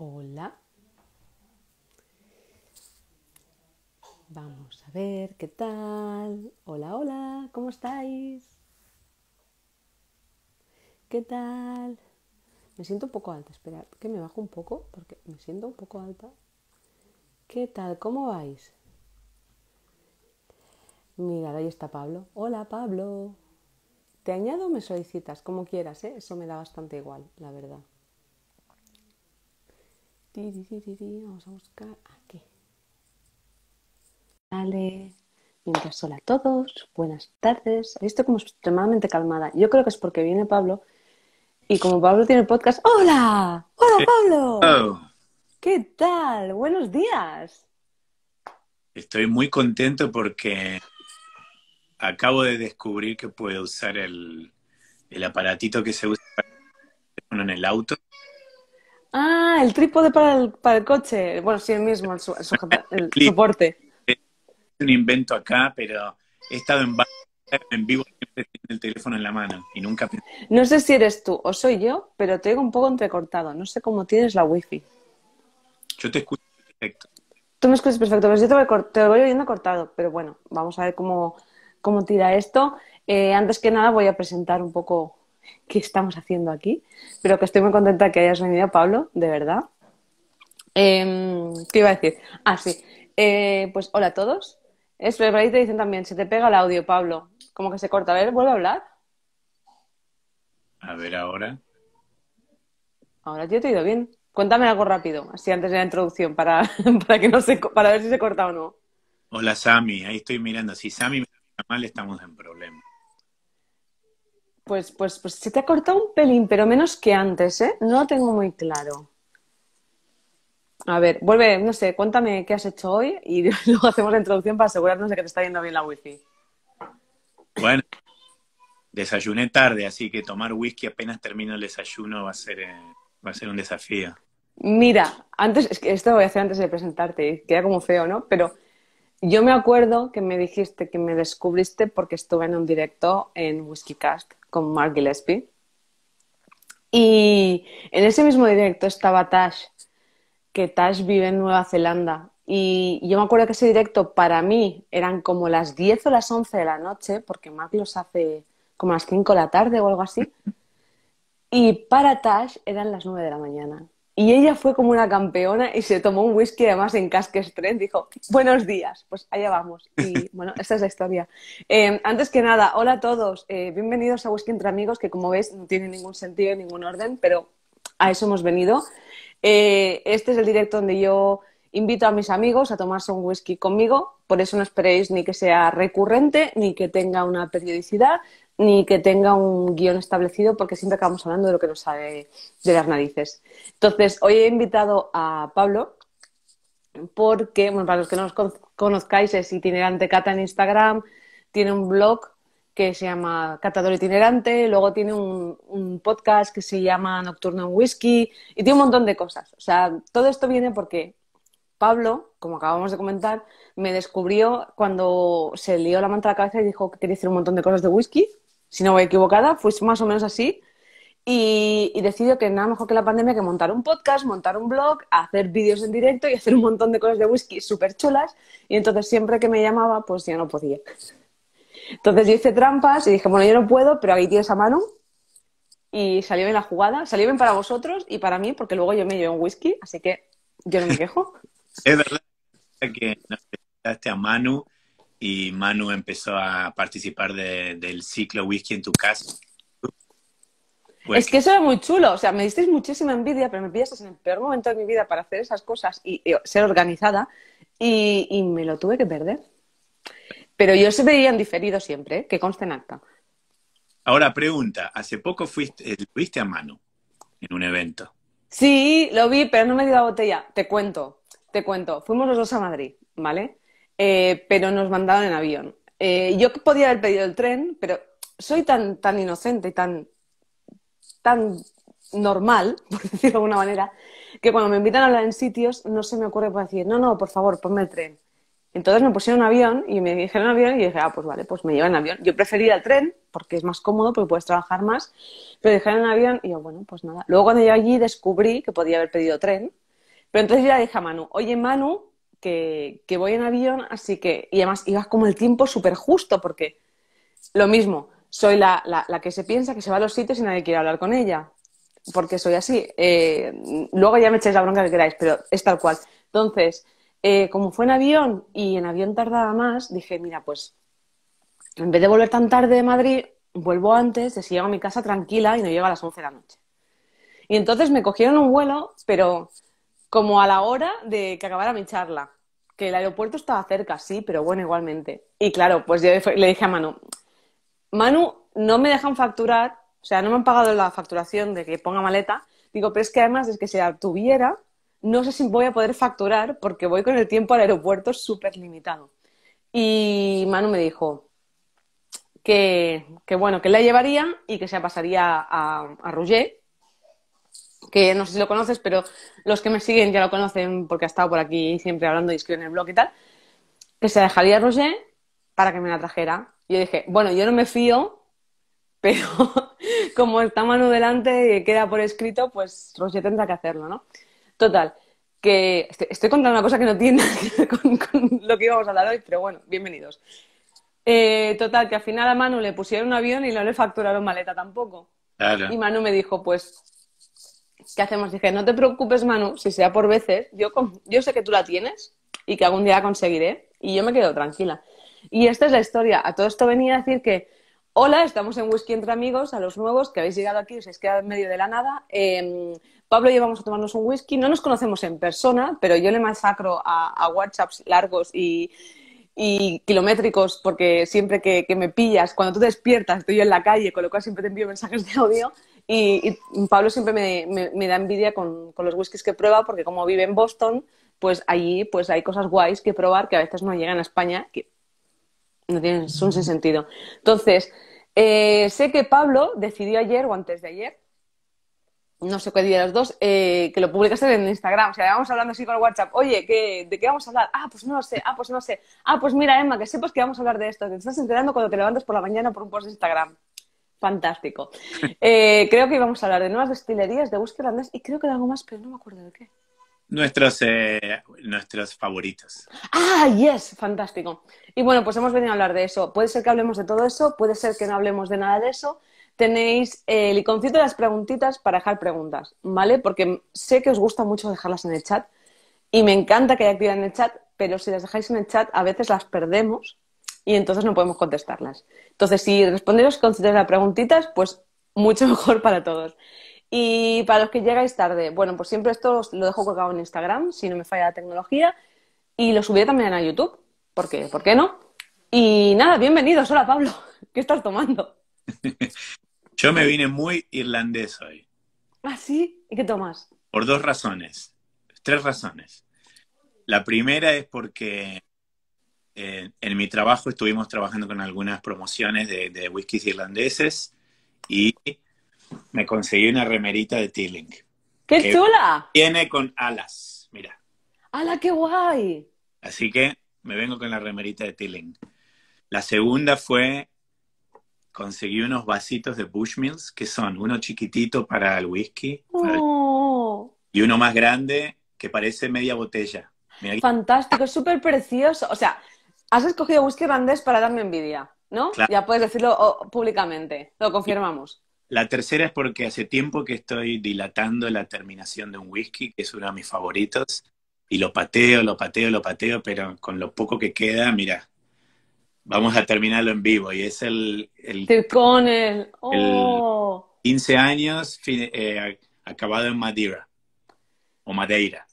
Hola. Vamos a ver qué tal. Hola, hola, ¿cómo estáis? ¿Qué tal? Me siento un poco alta, esperad, que me bajo un poco porque me siento un poco alta. ¿Qué tal? ¿Cómo vais? Mira, ahí está Pablo. Hola, Pablo. ¿Te añado o me solicitas? Como quieras, ¿eh? Eso me da bastante igual, la verdad. Vamos a buscar aquí. Dale. Mientras, hola a todos, buenas tardes. He visto como extremadamente calmada. Yo creo que es porque viene Pablo y como Pablo tiene podcast. ¡Hola! ¡Hola, Pablo! ¿Qué tal? Buenos días. Estoy muy contento porque acabo de descubrir que puedo usar el, el aparatito que se usa en el auto Ah, el trípode para el, coche. Bueno, sí, el mismo, el, soporte. Es un invento acá, pero he estado en, vivo siempre el teléfono en la mano y nunca... No sé si eres tú o soy yo, pero te oigo un poco entrecortado. No sé cómo tienes la wifi. Yo te escucho perfecto. Tú me escuchas perfecto, pero yo te voy, voy oyendo cortado, pero bueno, vamos a ver cómo, cómo tira esto. Eh, antes que nada voy a presentar un poco qué estamos haciendo aquí, pero que estoy muy contenta que hayas venido, Pablo, de verdad. Em, ¿Qué iba a decir? Ah, sí. Eh, pues hola a todos. Es, ahí te dicen también, se te pega el audio, Pablo. Como que se corta. A ver, vuelve a hablar. A ver ahora. Ahora yo te he ido bien. Cuéntame algo rápido, así antes de la introducción, para, para, que no para ver si se corta o no. Hola, Sami. Ahí estoy mirando. Si Sami me mal, estamos en problema pues, pues, pues se te ha cortado un pelín, pero menos que antes, ¿eh? No lo tengo muy claro. A ver, vuelve, no sé, cuéntame qué has hecho hoy y luego hacemos la introducción para asegurarnos de que te está yendo bien la wifi. Bueno, desayuné tarde, así que tomar whisky apenas termino el desayuno va a ser, eh, va a ser un desafío. Mira, antes, esto lo voy a hacer antes de presentarte, queda como feo, ¿no? Pero yo me acuerdo que me dijiste que me descubriste porque estuve en un directo en Whiskeycast con Mark Gillespie. Y en ese mismo directo estaba Tash, que Tash vive en Nueva Zelanda. Y yo me acuerdo que ese directo para mí eran como las 10 o las 11 de la noche, porque Mark los hace como las 5 de la tarde o algo así. Y para Tash eran las 9 de la mañana. Y ella fue como una campeona y se tomó un whisky además en Casque tren. Dijo, buenos días, pues allá vamos. Y bueno, esta es la historia. Em, antes que nada, hola a todos. Eh, bienvenidos a Whisky entre amigos, que como veis no tiene ningún sentido, ningún orden, pero a eso hemos venido. Eh, este es el directo donde yo invito a mis amigos a tomarse un whisky conmigo. Por eso no esperéis ni que sea recurrente, ni que tenga una periodicidad, ni que tenga un guión establecido porque siempre acabamos hablando de lo que nos sabe de las narices. Entonces, hoy he invitado a Pablo porque, bueno, para los que no nos conozcáis, es itinerante cata en Instagram, tiene un blog que se llama Catador Itinerante, luego tiene un, podcast que se llama Nocturno en Whisky y tiene un montón de cosas. O sea, todo esto viene porque Pablo, como acabamos de comentar, me descubrió cuando se lió la manta a la cabeza y dijo que quería hacer un montón de cosas de whisky si no voy equivocada, fue más o menos así. Y, y, que nada mejor que la pandemia que montar un podcast, montar un blog, hacer vídeos en directo y hacer un montón de cosas de whisky súper chulas. Y entonces siempre que me llamaba, pues ya no podía. Entonces yo hice trampas y dije, bueno, yo no puedo, pero ahí tienes a Manu. Y salió bien la jugada, salió bien para vosotros y para mí, porque luego yo me llevo un whisky, así que yo no me quejo. es verdad que nos este a Manu y Manu empezó a participar del ciclo Whisky en tu casa. es que eso era muy chulo, o sea, me disteis muchísima envidia, pero me pillasteis en el peor momento de mi vida para hacer esas cosas y, ser organizada y, me lo tuve que perder. Pero yo se veía diferido siempre, ¿eh? que conste en acta. Ahora pregunta, hace poco fuiste, fuiste eh, a Manu en un evento. Sí, lo vi, pero no me dio la botella. Te cuento, te cuento. Fuimos los dos a Madrid, ¿vale? Eh, pero nos mandaron en avión. Eh, yo podía haber pedido el tren, pero soy tan, tan inocente y tan, tan normal, por decirlo de alguna manera, que cuando me invitan a hablar en sitios no se me ocurre para pues, decir, no, no, por favor, ponme el tren. Entonces me pusieron un avión y me dijeron avión y dije, ah, pues vale, pues me llevan en avión. Yo prefería el tren porque es más cómodo, porque puedes trabajar más, pero dijeron avión y yo, bueno, pues nada. Luego cuando yo allí descubrí que podía haber pedido tren, pero entonces ya le dije a Manu, oye Manu, que, voy en avión, así que, y además ibas como el tiempo súper justo, porque lo mismo, soy la, la, que se piensa que se va a los sitios y nadie quiere hablar con ella, porque soy así. Eh, luego ya me echéis la bronca que queráis, pero es tal cual. Entonces, eh, como fue en avión y en avión tardaba más, dije, mira, pues en vez de volver tan tarde de Madrid, vuelvo antes, de si llego a mi casa tranquila y no llego a las 11 de la noche. Y entonces me cogieron un vuelo, pero como a la hora de que acabara mi charla, que el aeropuerto estaba cerca, sí, pero bueno, igualmente. Y claro, pues yo le dije a Manu, Manu, no me dejan facturar, o sea, no me han pagado la facturación de que ponga maleta. Digo, pero es que además es que si la tuviera, no sé si voy a poder facturar porque voy con el tiempo al aeropuerto súper limitado. Y Manu me dijo que, bueno, que la llevaría y que se pasaría a, a que no sé si lo conoces, pero los que me siguen ya lo conocen porque ha estado por aquí siempre hablando y escribiendo en el blog y tal, que se dejaría a Roger para que me la trajera. Y yo dije, bueno, yo no me fío, pero como está Manu delante y queda por escrito, pues Roger tendrá que hacerlo, ¿no? Total, que estoy, contra contando una cosa que no tiene con, lo que íbamos a hablar hoy, pero bueno, bienvenidos. Eh, total, que al final a Manu le pusieron un avión y no le facturaron maleta tampoco. Y Manu me dijo, pues ¿qué hacemos? Dije, no te preocupes, Manu, si sea por veces, yo, yo sé que tú la tienes y que algún día la conseguiré y yo me quedo tranquila. Y esta es la historia. A todo esto venía a decir que, hola, estamos en Whisky entre amigos, a los nuevos que habéis llegado aquí, os habéis quedado en medio de la nada. Em, Pablo y yo vamos a tomarnos un whisky, no nos conocemos en persona, pero yo le masacro a, a WhatsApps largos y, y kilométricos, porque siempre que, que, me pillas, cuando tú despiertas, estoy yo en la calle, con lo cual siempre te envío mensajes de odio. Y, Pablo siempre me, da envidia con, los whiskies que prueba, porque como vive en Boston, pues allí pues hay cosas guays que probar que a veces no llegan a España, que no tienen, un sentido. Entonces, eh, sé que Pablo decidió ayer o antes de ayer, no sé qué día de los dos, eh, que lo publicase en Instagram. O sea, vamos hablando así con el WhatsApp. Oye, ¿de qué vamos a hablar? Ah, pues no lo sé. Ah, pues no lo sé. Ah, pues mira, Emma, que sepas pues que vamos a hablar de esto. Te estás enterando cuando te levantas por la mañana por un post de Instagram. Fantástico. Eh, creo que íbamos a hablar de nuevas destilerías, de búsqueda andes y creo que de algo más, pero no me acuerdo de qué. Nuestros, eh, nuestros favoritos. Ah, yes, fantástico. Y bueno, pues hemos venido a hablar de eso. Puede ser que hablemos de todo eso, puede ser que no hablemos de nada de eso. Tenéis eh, el iconcito de las preguntitas para dejar preguntas, ¿vale? Porque sé que os gusta mucho dejarlas en el chat y me encanta que haya actividad en el chat, pero si las dejáis en el chat a veces las perdemos y entonces no podemos contestarlas. Entonces, si responderos con las preguntitas, pues mucho mejor para todos. Y para los que llegáis tarde, bueno, pues siempre esto lo dejo colgado en Instagram, si no me falla la tecnología, y lo subiré también a YouTube, porque, ¿por qué no? Y nada, bienvenidos. Hola, Pablo. ¿Qué estás tomando? Yo me vine muy irlandés hoy. ¿Ah, sí? ¿Y qué tomas? Por dos razones. Tres razones. La primera es porque eh, en mi trabajo estuvimos trabajando con algunas promociones de, de whiskies irlandeses y me conseguí una remerita de Tilling. ¡Qué chula! Viene con alas, mira. ¡Ala, qué guay! Así que me vengo con la remerita de Tilling. La segunda fue, conseguí unos vasitos de Bushmills, que son uno chiquitito para el whisky oh. y uno más grande que parece media botella. Fantástico, súper precioso. O sea, has escogido whisky bandés para darme envidia, ¿no? Ya puedes decirlo oh, públicamente, lo confirmamos. La tercera es porque hace tiempo que estoy dilatando la terminación de un whisky, que es uno de mis favoritos, y lo pateo, lo pateo, lo pateo, pero con lo poco que queda, mira, vamos a terminarlo en vivo. Y es el... el El 15 años eh, acabado en Madeira, o Madeira.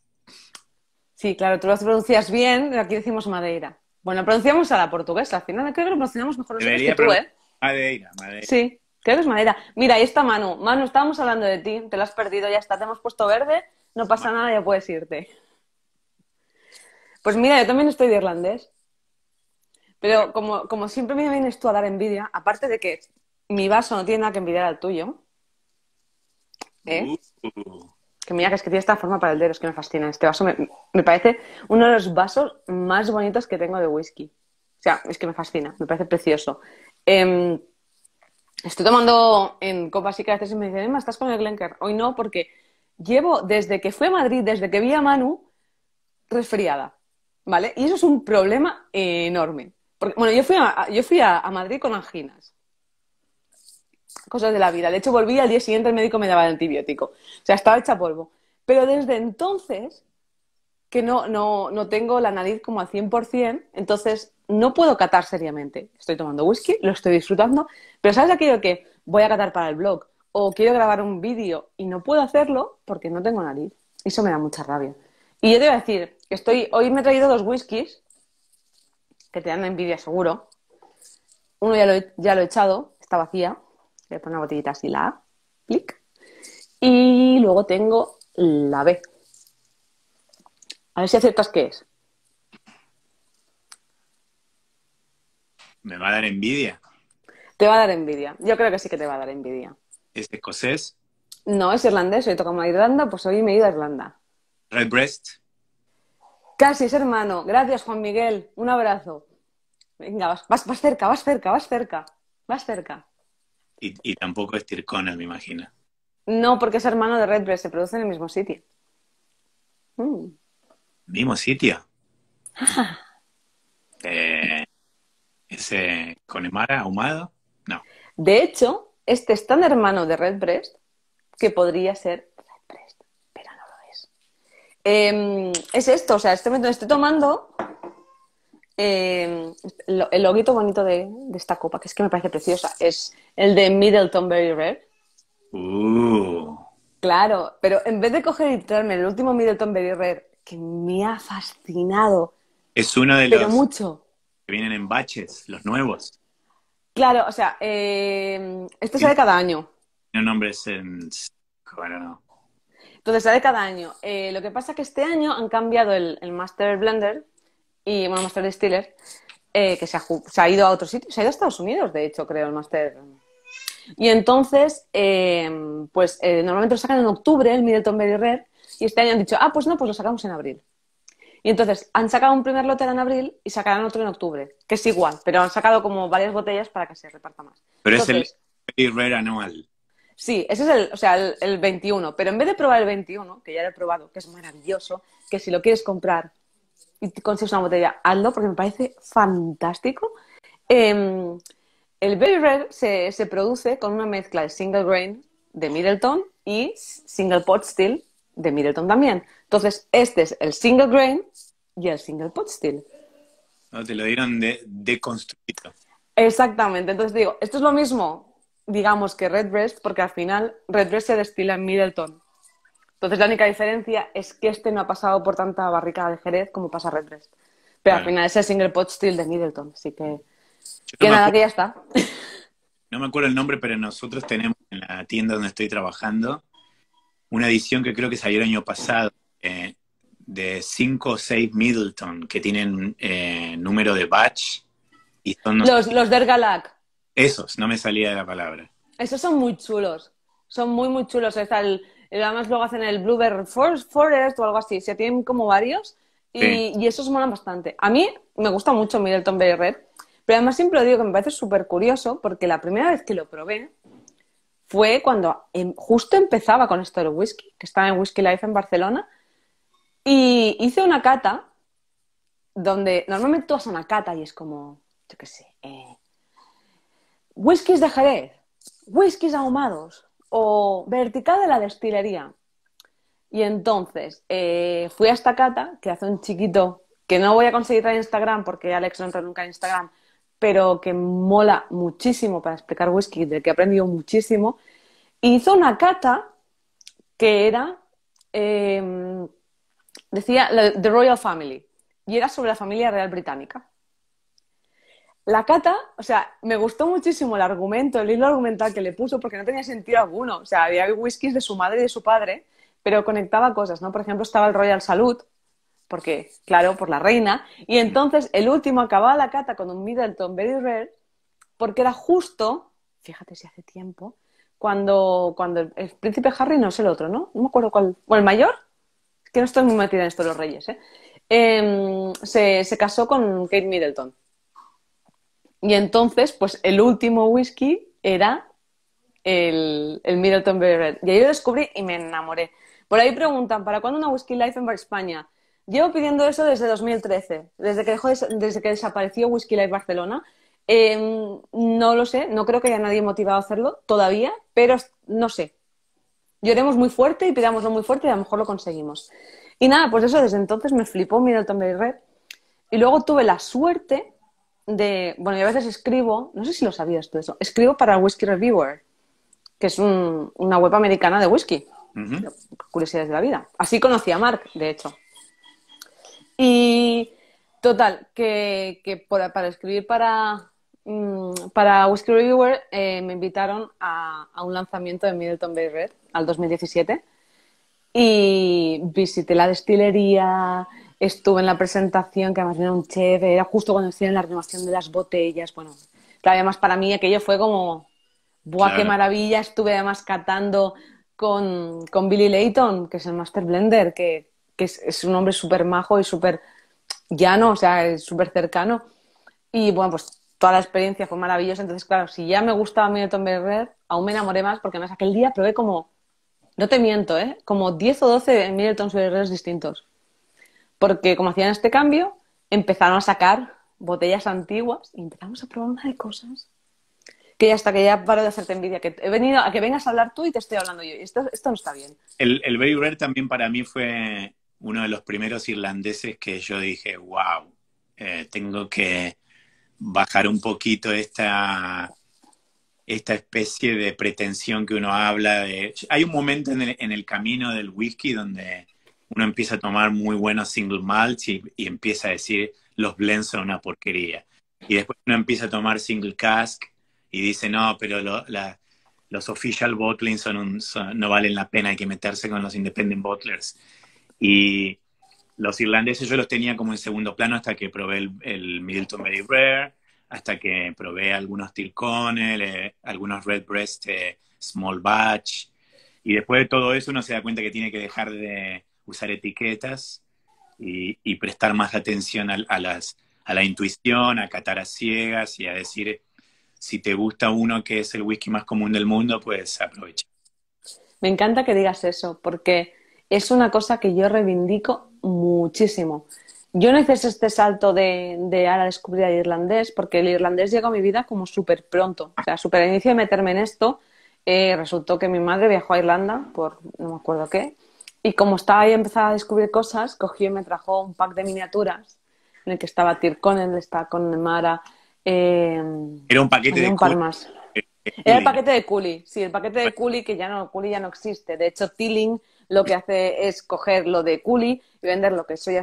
Sí, claro, tú lo pronuncias bien, aquí decimos Madeira. Bueno, pronunciamos a la portuguesa, al final creo que pronunciamos mejor los que tú, ¿eh? Madeira, Sí, creo que es Madeira. Mira, ahí está Manu. Manu, estábamos hablando de ti, te lo has perdido, ya está, te hemos puesto verde, no pasa nada, ya puedes irte. Pues mira, yo también estoy de irlandés. Pero como, siempre me vienes tú a dar envidia, aparte de que mi vaso no tiene nada que envidiar al tuyo. ¿eh? Uh que mira, que es que tiene esta forma para el dedo, es que me fascina. Este vaso me, parece uno de los vasos más bonitos que tengo de whisky. O sea, es que me fascina, me parece precioso. Em, estoy tomando en copas y que a me dicen, Emma, ¿estás con el Glenker? Hoy no, porque llevo desde que fui a Madrid, desde que vi a Manu, resfriada. ¿Vale? Y eso es un problema enorme. Porque, bueno, yo fui, a Madrid con anginas cosas de la vida. De hecho, volví al día siguiente el médico me daba el antibiótico. O sea, estaba hecha polvo. Pero desde entonces, que no, no, no tengo la nariz como al 100%, entonces no puedo catar seriamente. Estoy tomando whisky, lo estoy disfrutando, pero ¿sabes aquello que voy a catar para el blog? O quiero grabar un vídeo y no puedo hacerlo porque no tengo nariz. Eso me da mucha rabia. Y yo te voy a decir, estoy, hoy me he traído dos whiskies, que te dan envidia seguro. Uno ya lo, ya lo he echado, está vacía, pon pone una botellita así, la A, clic. Y luego tengo la B. A ver si aceptas qué es. Me va a dar envidia. Te va a dar envidia. Yo creo que sí que te va a dar envidia. ¿Es escocés? No, es irlandés. Hoy tocamos a Irlanda, pues hoy me he ido a Irlanda. Redbreast. Casi es hermano. Gracias, Juan Miguel. Un abrazo. Venga, vas, vas, vas cerca, vas cerca, vas cerca. Vas cerca. Y, tampoco es Tircona, me imagino. No, porque es hermano de Redbreast, se produce en el mismo sitio. Mm. ¿Mismo sitio? Ah. Eh, ¿Ese Conemara ahumado? No. De hecho, este es tan hermano de Redbreast que podría ser Redbreast, pero no lo es. Em, es esto, o sea, este me estoy tomando Em, el, bonito de, esta copa, que es que me parece preciosa, es el de Middleton Very Rare. Uh. Claro, pero en vez de coger y traerme el último Middleton Berry Rare, que me ha fascinado. Es uno de los mucho. que vienen en baches, los nuevos. Claro, o sea, eh, este sale cada año. nombre nombres en. Bueno, no. Entonces sale cada año. Eh, lo que pasa es que este año han cambiado el Master Blender y el master de Steelers eh, que se ha, ido a otro sitio, se ha ido a Estados Unidos, de hecho, creo, el master Y entonces, eh, pues eh, normalmente lo sacan en octubre, el Middleton Berry Red, y este año han dicho, ah, pues no, pues lo sacamos en abril. Y entonces han sacado un primer lote en abril y sacarán otro en octubre, que es igual, pero han sacado como varias botellas para que se reparta más. Pero es el Berry Red anual. Sí, ese es el, o sea, el, el 21, pero en vez de probar el 21, que ya lo he probado, que es maravilloso, que si lo quieres comprar y consigues una botella, Aldo porque me parece fantástico. Em, el very Red se, produce con una mezcla de single grain de Middleton y single pot Steel de Middleton también. Entonces, este es el single grain y el single pot Steel. te lo dieron de, construido. Exactamente. Entonces digo, esto es lo mismo, digamos, que Red Breast, porque al final Red Breast se destila en Middleton entonces la única diferencia es que este no ha pasado por tanta barrica de Jerez como pasa Red Pero al final es el single pot still de Middleton, así que... que nada, que ya está. No me acuerdo el nombre, pero nosotros tenemos en la tienda donde estoy trabajando una edición que creo que salió el año pasado eh, de 5 o 6 Middleton que tienen eh, número de batch. Y son los, los, galac Esos, no me salía de la palabra. Esos son muy chulos. Son muy, muy chulos. Es el además luego hacen el Blueberry Forest o algo así, se tienen como varios y, y esos molan bastante. A mí me gusta mucho Middleton Berry Red, pero además siempre lo digo que me parece súper curioso porque la primera vez que lo probé fue cuando em, justo empezaba con esto del whisky, que estaba en Whisky Life en Barcelona, y hice una cata donde normalmente tú haces una cata y es como, yo qué sé, eh, whiskies de Jerez, whiskies ahumados, o vertical de la destilería. Y entonces eh, fui a esta cata que hace un chiquito que no voy a conseguir en Instagram porque Alex no entra nunca en Instagram, pero que mola muchísimo para explicar whisky, del que he aprendido muchísimo. hizo una cata que era, em, decía, The Royal Family, y era sobre la familia real británica. La cata, o sea, me gustó muchísimo el argumento, el hilo argumental que le puso, porque no tenía sentido alguno. O sea, había whiskies de su madre y de su padre, pero conectaba cosas, ¿no? Por ejemplo, estaba el Royal Salud, porque, claro, por la reina. Y entonces el último acababa la cata con un Middleton Very Rare, porque era justo, fíjate si hace tiempo, cuando, cuando el, príncipe Harry no es el otro, ¿no? No me acuerdo cuál. ¿O el mayor? Es que no estoy muy metida en esto de los reyes, ¿eh? Em, se casó con Kate Middleton. Y entonces, pues el último whisky era el, Middleton Berry Red. Y ahí lo descubrí y me enamoré. Por ahí preguntan, ¿para cuándo una Whisky Life en España? Llevo pidiendo eso desde 2013, desde que, dejó desde que desapareció Whisky Life Barcelona. Em, no lo sé, no creo que haya nadie motivado a hacerlo todavía, pero no sé. Lloremos muy fuerte y pidámoslo muy fuerte y a lo mejor lo conseguimos. Y nada, pues eso, desde entonces me flipó Middleton Berry Red. Y luego tuve la suerte de, bueno, yo a veces escribo, no sé si lo sabías tú eso, escribo para Whiskey Reviewer, que es una web americana de whisky, curiosidades de la vida. Así conocí a Mark, de hecho. Y total, que, para escribir para, mm, para Whiskey Reviewer eh, me invitaron a, a, un lanzamiento de Middleton Bay Red al 2017 y visité la destilería, estuve en la presentación, que además era un chef, era justo cuando hicieron la renovación de las botellas, bueno, claro, además para mí aquello fue como, ¡buah, qué maravilla! Estuve además catando con, Billy Layton, que es el Master Blender, que, es, un hombre súper majo y súper llano, o sea, súper cercano. Y bueno, pues toda la experiencia fue maravillosa. Entonces, claro, si ya me gustaba Milton Berger, aún me enamoré más porque además aquel día probé como, no te miento, ¿eh? como 10 o 12 Milton Berger distintos. Porque como hacían este cambio, empezaron a sacar botellas antiguas y empezamos a probar una de cosas que ya hasta que ya paro de hacerte envidia, que he venido a que vengas a hablar tú y te estoy hablando yo. Esto, esto no está bien. El, el Baby Rare también para mí fue uno de los primeros irlandeses que yo dije, wow, eh, tengo que bajar un poquito esta, esta especie de pretensión que uno habla. De... Hay un momento en el camino del whisky donde uno empieza a tomar muy buenos single malts y, empieza a decir los blends son una porquería. Y después uno empieza a tomar single cask y dice, no, pero los official bottlings no valen la pena, hay que meterse con los independent bottlers. Y los irlandeses yo los tenía como en segundo plano hasta que probé el, el Middleton Rare, hasta que probé algunos Tilconel, eh, algunos Red Breast eh, Small Batch. Y después de todo eso uno se da cuenta que tiene que dejar de, usar etiquetas y, prestar más atención a, las, a la intuición, a catar a ciegas y a decir, si te gusta uno que es el whisky más común del mundo, pues aprovecha. Me encanta que digas eso, porque es una cosa que yo reivindico muchísimo. Yo no hice este salto de, de la descubrir irlandés, porque el irlandés llegó a mi vida como súper pronto. O sea, súper inicio de meterme en esto. Eh, resultó que mi madre viajó a Irlanda por no me acuerdo qué. Y como estaba ahí empezaba a descubrir cosas, cogió y me trajo un pack de miniaturas en el que estaba que estaba con Mara. Eh, era un paquete de un eh, eh, Era el paquete de Culi, sí, el paquete de Culi, que ya no, ya no existe. De hecho, Tilling lo que hace es coger lo de Culi y venderlo, que eso ya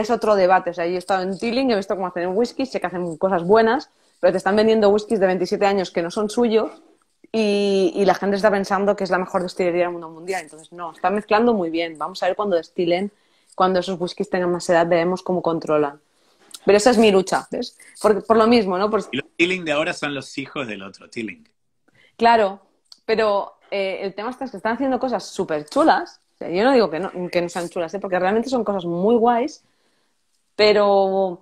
es, otro debate. O sea, yo he estado en Tilling, he visto cómo hacen whisky, sé que hacen cosas buenas, pero te están vendiendo whisky de 27 años que no son suyos y, la gente está pensando que es la mejor destilería del mundo mundial. Entonces, no, están mezclando muy bien. Vamos a ver cuando destilen, cuando esos whiskies tengan más edad, veremos cómo controlan. Pero esa es mi lucha, ¿ves? Por, por lo mismo, ¿no? Y los Tilling de ahora son los hijos del otro Tilling. Claro, pero eh, el tema es que están haciendo cosas súper chulas. yo no digo que no, que no sean chulas, ¿eh? porque realmente son cosas muy guays, pero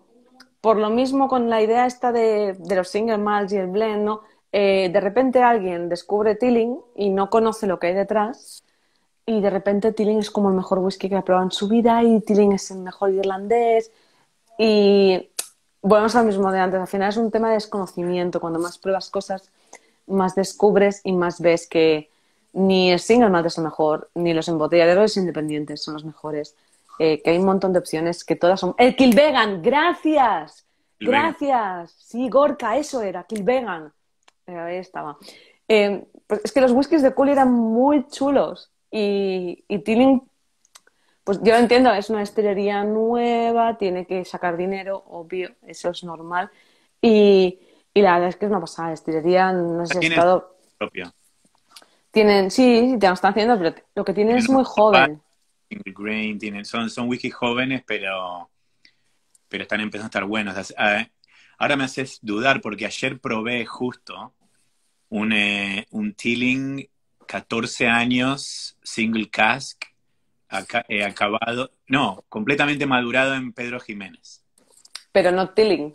por lo mismo con la idea esta de, de los single malts y el blend, ¿no? Eh, de repente alguien descubre Tilling y no conoce lo que hay detrás, y de repente Tilling es como el mejor whisky que ha probado en su vida, y Tilling es el mejor irlandés, y volvemos al mismo de antes, al final es un tema de desconocimiento, cuando más pruebas cosas, más descubres y más ves que ni el single malt es el mejor, ni los embotelladeros independientes son los mejores, eh, que hay un montón de opciones que todas son... ¡El Kilvegan! ¡Gracias! ¡Gracias! Sí, Gorka, eso era, Kilvegan ahí estaba. Eh, pues es que los whiskies de Cool eran muy chulos y, y tienen, pues yo lo entiendo, es una estilería nueva, tiene que sacar dinero, obvio, eso es normal. Y, la verdad es que es una pasada, estilería. no es estado... Tienen, sí, ya lo están haciendo, pero lo que tienen, es muy joven. tienen, son, son whiskies jóvenes, pero, pero están empezando a estar buenos. Ahora me haces dudar porque ayer probé justo un, tilling eh, un Teeling 14 años single cask eh, acabado, no, completamente madurado en Pedro Jiménez. Pero no Tilling.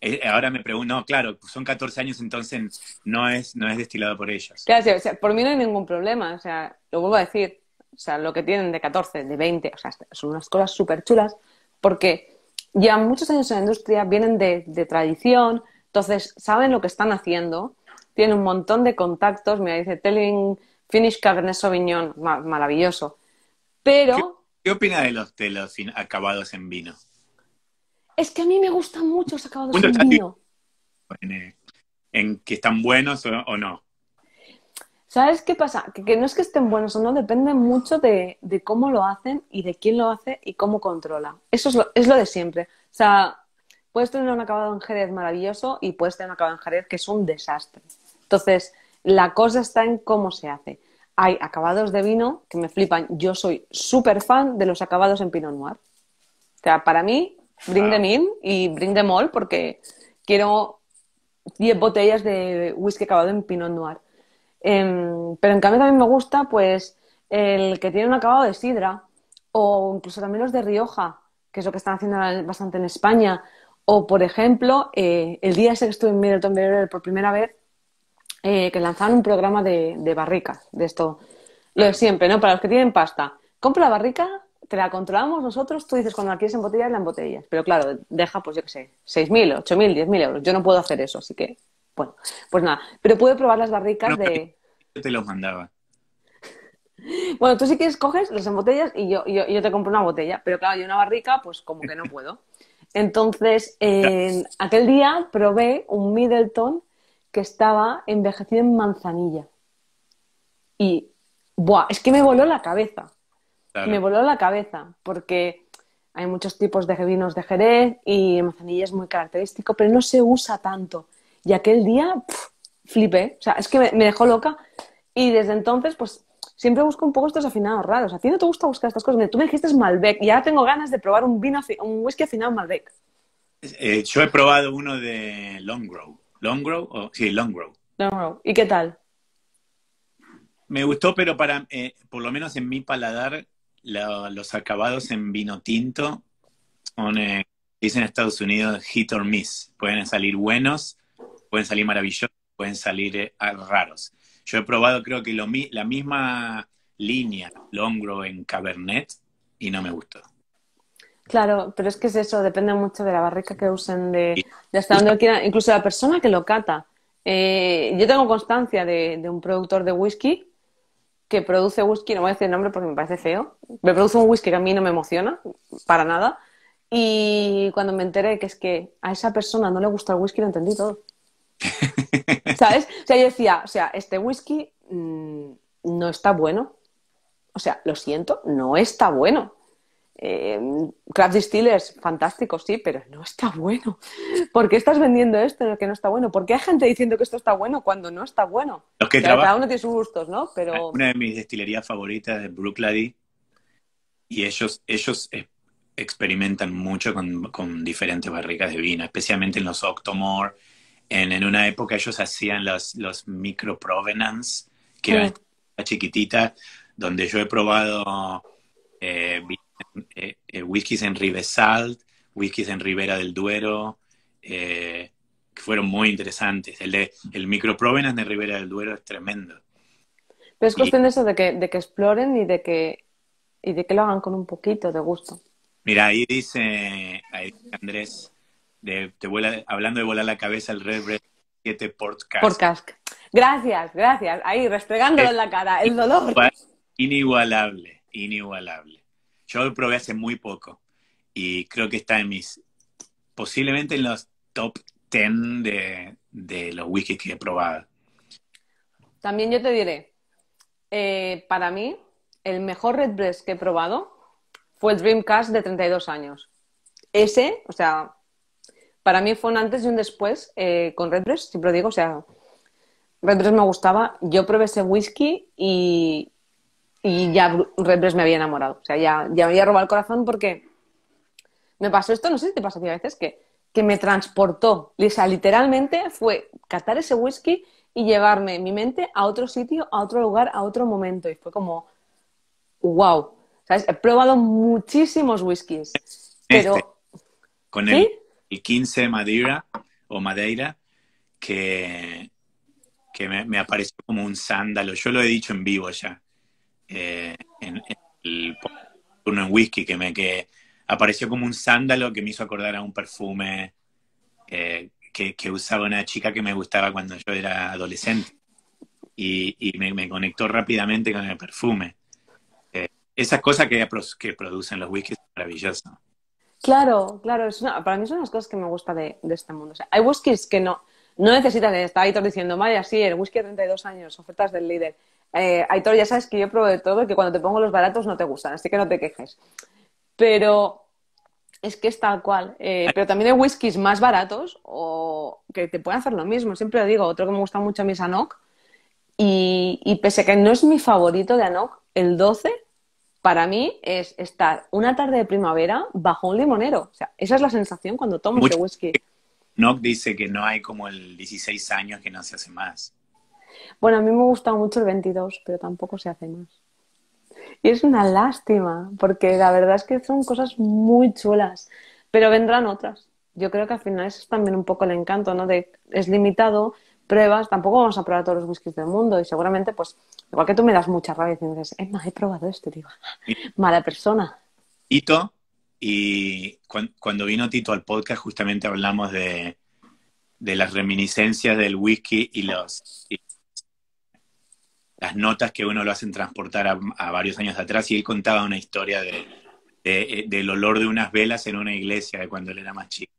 Eh, ahora me pregunto, claro, son 14 años, entonces no es, no es destilado por ellos. Claro, por mí no hay ningún problema, o sea, lo vuelvo a decir, o sea, lo que tienen de 14, de 20, o sea, son unas cosas súper chulas, porque ya muchos años en la industria, vienen de, tradición, entonces saben lo que están haciendo, tienen un montón de contactos, mira, dice Telling Finish Cabernet Sauvignon, maravilloso. Pero... ¿Qué, ¿Qué, opina de los telos acabados en vino? Es que a mí me gustan mucho los acabados en vino. Eh, en, que están buenos o no. ¿Sabes qué pasa? Que, no es que estén buenos o no, depende mucho de, cómo lo hacen y de quién lo hace y cómo controla. Eso es lo, de siempre. O sea, puedes tener un acabado en jerez maravilloso y puedes tener un acabado en jerez que es un desastre. Entonces, la cosa está en cómo se hace. Hay acabados de vino que me flipan. Yo soy súper fan de los acabados en Pinot Noir. O sea, para mí, bring them in y bring them all porque quiero 10 botellas de whisky acabado en Pinot Noir Em, pero en cambio también me gusta pues el que tiene un acabado de sidra o incluso también los de Rioja, que es lo que están haciendo bastante en España. O, por ejemplo, eh, el día ese que estuve en Middleton Beer por primera vez, eh, que lanzaron un programa de, de, barricas, de esto, lo de siempre, ¿no? Para los que tienen pasta, compra la barrica, te la controlamos nosotros, tú dices cuando la quieres embotellar, la embotellas. Pero claro, deja, pues yo qué sé, 6.000, 8.000, 10.000 euros. Yo no puedo hacer eso, así que bueno, pues nada, pero puedo probar las barricas de... Yo te lo mandaba. Bueno, tú sí quieres coges las embotellas y yo, te compro una botella, pero claro, yo una barrica, pues como que no puedo. Entonces, aquel día probé un Middleton que estaba envejecido en manzanilla. Y, buah, es que me voló la cabeza. Me voló la cabeza, porque hay muchos tipos de vinos de Jerez y manzanilla es muy característico, pero no se usa tanto. Y aquel día flipé, o sea, es que me, dejó loca. Y desde entonces, pues siempre busco un poco estos afinados raros. A ti no te gusta buscar estas cosas. tú me dijiste Malbec y ahora tengo ganas de probar un, vino, un whisky afinado Malbec. Eh, yo he probado uno de Longrow. ¿Longrow? sí, Longrow. Longrow. ¿Y qué tal? Me gustó, pero para, eh, por lo menos en mi paladar, los acabados en vino tinto eh, dicen en Estados Unidos, hit or miss. Pueden salir buenos pueden salir maravillosos, pueden salir eh, raros. Yo he probado, creo que la misma línea Longrow en Cabernet y no me gustó. Claro, pero es que es eso, depende mucho de la barrica que usen, de, hasta dónde quieran, incluso la persona que lo cata. Eh, yo tengo constancia de, de, un productor de whisky que produce whisky, no voy a decir el nombre porque me parece feo, me produce un whisky que a mí no me emociona para nada. Y cuando me enteré que es que a esa persona no le gusta el whisky, lo entendí todo. ¿Sabes? O sea, yo decía, o sea, este whisky mm, no está bueno. O sea, lo siento, no está bueno. Eh, craft distillers, fantástico, sí, pero no está bueno. ¿Por qué estás vendiendo esto en el que no está bueno? ¿Por qué hay gente diciendo que esto está bueno cuando no está bueno? Cada uno tiene sus gustos, ¿no? Pero... Una de mis destilerías favoritas es Brooklady y ellos, ellos experimentan mucho con, con diferentes barricas de vino, especialmente en los Octomore en, una época ellos hacían los, los micro provenance, que eran chiquitita donde yo he probado eh, eh, eh whiskies en Rivesalt, whiskies en Ribera del Duero, eh, que fueron muy interesantes. El, micro provenance de Ribera del Duero es tremendo. Pero es cuestión de eso, de que, exploren y de que, y de que lo hagan con un poquito de gusto. Mira, ahí dice Andrés, te vuela, hablando de volar la cabeza, el Red Red 7 Podcast. Podcast. Gracias, gracias. Ahí, restregándolo en la cara, el dolor. Inigualable, inigualable. Yo lo probé hace muy poco y creo que está en mis, posiblemente en los top 10 de, de los wikis que he probado. También yo te diré, eh, para mí, el mejor Red que he probado fue el Dreamcast de 32 años. Ese, o sea, para mí fue un antes y un después eh, con con Redbreast, siempre lo digo, o sea, Redbreast me gustaba, yo probé ese whisky y, y ya Redbreast me había enamorado, o sea, ya, ya me había robado el corazón porque me pasó esto, no sé si te pasa a ti a veces, que, que me transportó, O sea, literalmente fue catar ese whisky y llevarme mi mente a otro sitio, a otro lugar, a otro momento, y fue como, wow, ¿sabes? He probado muchísimos whiskies, este, pero... Con él... El 15 Madeira o Madeira, que, me, apareció como un sándalo. Yo lo he dicho en vivo ya, eh, en, el turno en whisky, que me que apareció como un sándalo que me hizo acordar a un perfume eh, que, usaba una chica que me gustaba cuando yo era adolescente. Y, me, conectó rápidamente con el perfume. Eh, esas cosas que, que producen los whiskies son maravillosas. Claro, claro, es una, para mí son las cosas que me gusta de, este mundo. O sea, hay whiskies que no, no necesitan, eh, está Aitor diciendo, vaya, sí, el whisky de 32 años, ofertas del líder. Eh, Aitor, ya sabes que yo pruebo de todo y que cuando te pongo los baratos no te gustan, así que no te quejes. Pero es que es tal cual. Eh, pero también hay whiskies más baratos o que te pueden hacer lo mismo. Siempre lo digo, otro que me gusta mucho a es Anok. Y, y pese a que no es mi favorito de Anok, el 12 para mí es estar una tarde de primavera bajo un limonero. O sea, esa es la sensación cuando tomo ese whisky. Nock dice que no hay como el 16 años que no se hace más. Bueno, a mí me gusta mucho el 22, pero tampoco se hace más. Y es una lástima, porque la verdad es que son cosas muy chulas, pero vendrán otras. Yo creo que al final eso es también un poco el encanto, ¿no? De, es limitado, pruebas, tampoco vamos a probar todos los whiskies del mundo y seguramente pues Igual que tú me das mucha rabia y dices, he probado esto, digo, ah, mala persona. Tito, y cuando, vino Tito al podcast, justamente hablamos de, las reminiscencias del whisky y, las notas que uno lo hacen transportar a, varios años atrás. Y él contaba una historia eh, del olor de unas velas en una iglesia de cuando él era más chico.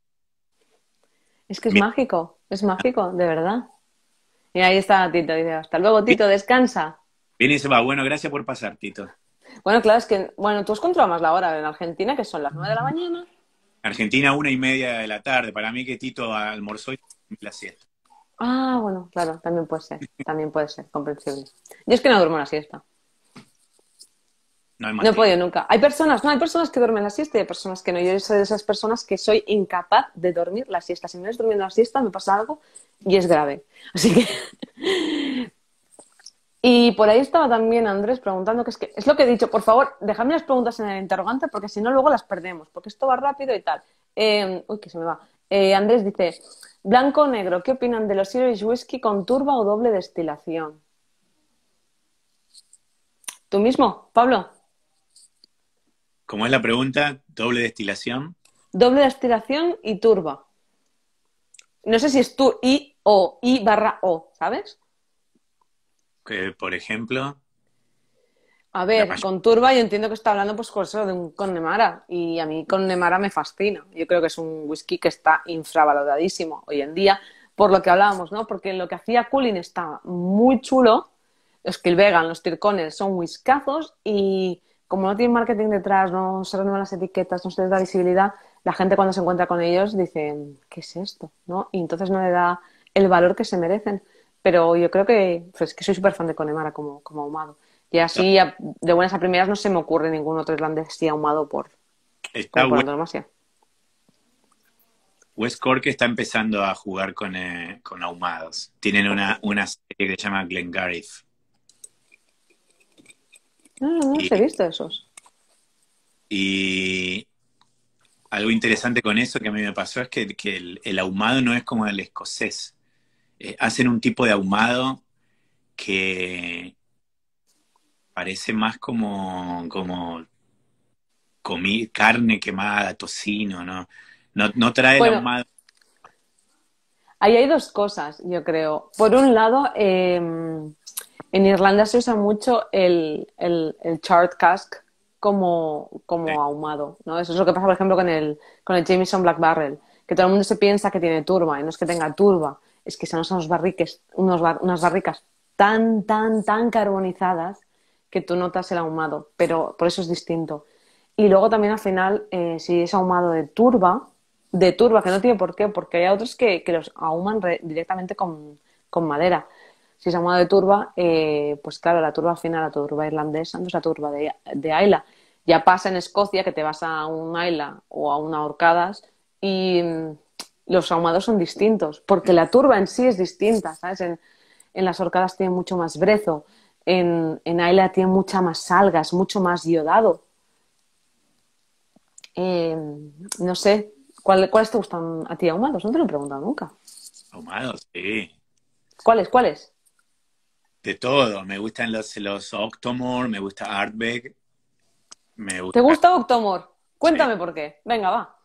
Es que es mágico, es mágico, de verdad. Y ahí está Tito, dice, hasta luego Tito, descansa. Bien y se va. Bueno, gracias por pasar, Tito. Bueno, claro, es que, bueno, tú has controlado más la hora en Argentina, que son las nueve de la mañana. Argentina, una y media de la tarde. Para mí que Tito almorzó y la siesta. Ah, bueno, claro, también puede ser, también puede ser, comprensible. Yo es que no duermo la siesta. No, hay no he podido nunca. Hay personas, no, hay personas que duermen la siesta y hay personas que no. Yo soy de esas personas que soy incapaz de dormir la siesta. Si me ves durmiendo la siesta, me pasa algo y es grave. Así que y por ahí estaba también Andrés preguntando, que es que es lo que he dicho, por favor, dejadme las preguntas en el interrogante porque si no luego las perdemos, porque esto va rápido y tal. Eh, uy, que se me va. Eh, Andrés dice, blanco o negro, ¿qué opinan de los Irish Whisky con turba o doble destilación? ¿Tú mismo, Pablo? ¿Cómo es la pregunta? ¿Doble destilación? Doble destilación y turba. No sé si es tú y o, i barra o, ¿sabes? que por ejemplo. A ver, con Turba yo entiendo que está hablando pues con eso de un Connemara y a mí Connemara me fascina. Yo creo que es un whisky que está infravaloradísimo hoy en día por lo que hablábamos, ¿no? Porque lo que hacía Cooling está muy chulo, los Kilvegan, los tircones son whiskazos y como no tienen marketing detrás, no se renuevan las etiquetas, no se les da visibilidad, la gente cuando se encuentra con ellos dice, ¿qué es esto? ¿no? Y entonces no le da el valor que se merecen pero yo creo que, pues, que soy súper fan de Connemara como, como ahumado. Y así, ah. de buenas a primeras, no se me ocurre ningún otro irlandés ahumado por, está por West, West Cork está empezando a jugar con, eh, con ahumados. Tienen una, serie que se llama glengarry ah, No, no, no he visto esos. Y algo interesante con eso que a mí me pasó es que, el ahumado no es como el escocés eh, hacen un tipo de ahumado que parece más como, como carne quemada, tocino, ¿no? No, no trae el ahumado. Ahí hay dos cosas, yo creo. Por un lado, em, en Irlanda se usa mucho el, el, el cask como, como ahumado, ¿no? Eso es lo que pasa, por ejemplo, con el, con el Jameson Black Barrel, que todo el mundo se piensa que tiene turba y no es que tenga turba es que son unos barriques, unos unas barricas tan, tan, tan carbonizadas que tú notas el ahumado, pero por eso es distinto. Y luego también al final, eh, si es ahumado de turba, de turba, que no tiene por qué, porque hay otros que, los ahuman directamente con, madera. Si es ahumado de turba, eh, pues claro, la turba fina, la turba irlandesa, no es la turba de, de Ya pasa en Escocia que te vas a un Ayla o a una Horcadas y los ahumados son distintos, porque la turba en sí es distinta, ¿sabes? En, las horcadas tiene mucho más brezo, en, en Aila tiene mucha más algas, mucho más yodado. Em, no sé, ¿cuál, ¿cuáles te gustan a ti ahumados? No te lo he preguntado nunca. Ahumados, sí. ¿Cuáles, cuáles? De todo, me gustan los, los Octomore, me gusta Artbeck, me gusta... ¿Te gusta Octomore? Cuéntame por qué. Venga, va.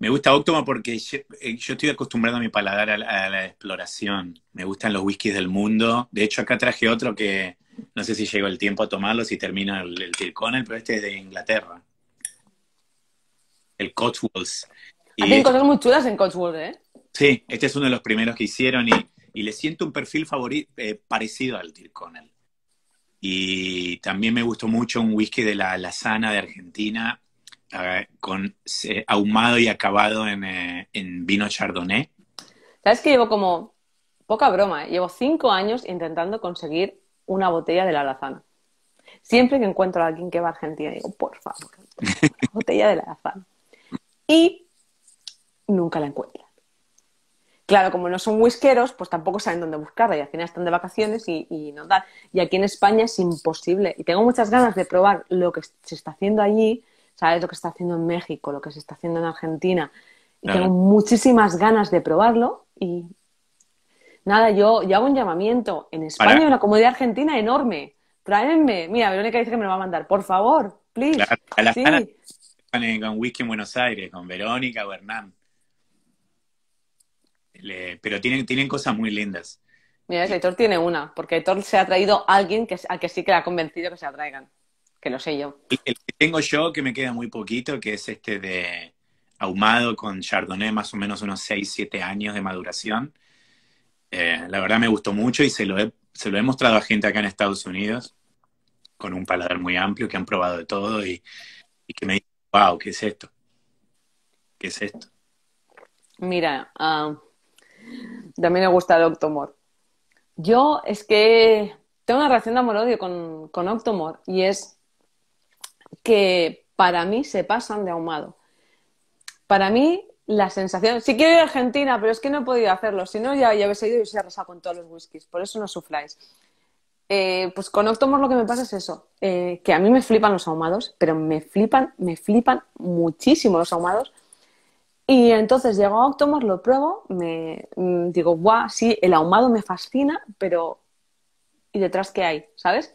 Me gusta Octoma porque eh, yo, estoy acostumbrado a mi paladar a la, exploración. Me gustan los whiskies del mundo. De hecho, acá traje otro que no sé si llegó el tiempo a tomarlo, si termina el, el Tirconel, pero este es de Inglaterra. El Cotswolds. Hacen cosas muy chulas en Cotswolds, ¿eh? Sí, este es uno de los primeros que hicieron y, le siento un perfil eh, parecido al Tilconel. Y también me gustó mucho un whisky de la Sana de Argentina, con eh, ahumado y acabado eh, en, vino chardonnay. Sabes que llevo como, poca broma, eh? llevo cinco años intentando conseguir una botella de la lazana. Siempre que encuentro a alguien que va a Argentina, digo, por favor, una botella de la lazana. Y nunca la encuentran. Claro, como no son whiskeros, pues tampoco saben dónde buscarla y al final están de vacaciones y, no da. Y aquí en España es imposible. Y tengo muchas ganas de probar lo que se está haciendo allí, ¿sabes? Lo que está haciendo en México, lo que se está haciendo en Argentina. Y tengo muchísimas ganas de probarlo y nada, yo, hago un llamamiento. En España una comunidad argentina enorme. Tráenme. Mira, Verónica dice que me lo va a mandar. Por favor, please. Eh, con Whisky en Buenos Aires, con Verónica o Hernán. pero tienen, tienen cosas muy lindas. Mira, lector tiene una, porque Aitor se ha traído a alguien que, que sí que le ha convencido que se atraigan que lo sé yo. El que tengo yo, que me queda muy poquito, que es este de ahumado con chardonnay, más o menos unos 6, 7 años de maduración. Eh, la verdad me gustó mucho y se lo, he, se lo he mostrado a gente acá en Estados Unidos con un paladar muy amplio, que han probado de todo y, que me dicen, wow, ¿qué es esto? ¿Qué es esto? Mira, ah, también me gusta el Octomor. Yo es que tengo una relación de amor-odio con, con Octomor y es que para mí se pasan de ahumado. Para mí, la sensación, si quiero ir a Argentina, pero es que no he podido hacerlo, si no ya, ya habéis ido y os he pasado con todos los whiskies, por eso no sufráis. Eh, pues con Octomor lo que me pasa es eso, eh, que a mí me flipan los ahumados, pero me flipan, me flipan muchísimo los ahumados. Y entonces llego a Octomor, lo pruebo, me mm, digo, guau, sí, el ahumado me fascina, pero ¿y detrás qué hay? ¿Sabes?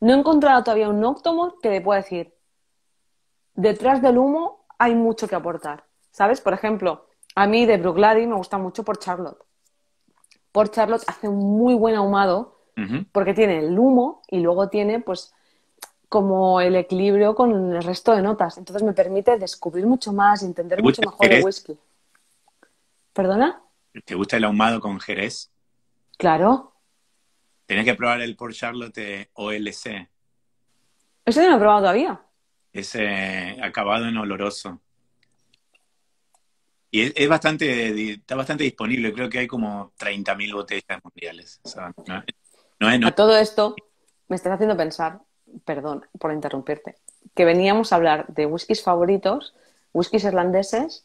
No he encontrado todavía un Octomor que le pueda decir, detrás del humo hay mucho que aportar, ¿sabes? Por ejemplo, a mí de Brooklady me gusta mucho por Charlotte. Por Charlotte hace un muy buen ahumado porque tiene el humo y luego tiene pues como el equilibrio con el resto de notas. Entonces me permite descubrir mucho más, entender mucho mejor el, whisky. ¿Perdona? ¿Te gusta el ahumado con Jerez? Claro. Tienes que probar el Port Charlotte eh, OLC. Eso no lo he probado todavía. Es acabado en oloroso. Y es, bastante, está bastante disponible, creo que hay como 30.000 botellas mundiales. A todo esto me estás haciendo pensar, perdón por interrumpirte, que veníamos a hablar de whiskies favoritos, whiskies irlandeses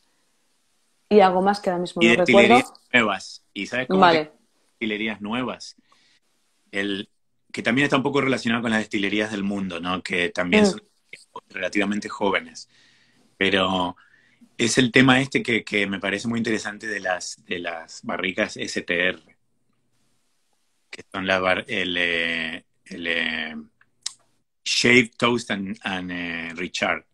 y algo más que ahora mismo y no recuerdo. nuevas. ¿Y sabes cómo? Vale. Destilerías nuevas. El, que también está un poco relacionado con las destilerías del mundo, ¿no? Que también mm relativamente jóvenes. Pero es el tema este que, me parece muy interesante de las, de las barricas STR, que son la el, eh, eh, Shave, Toast and, eh, Richard.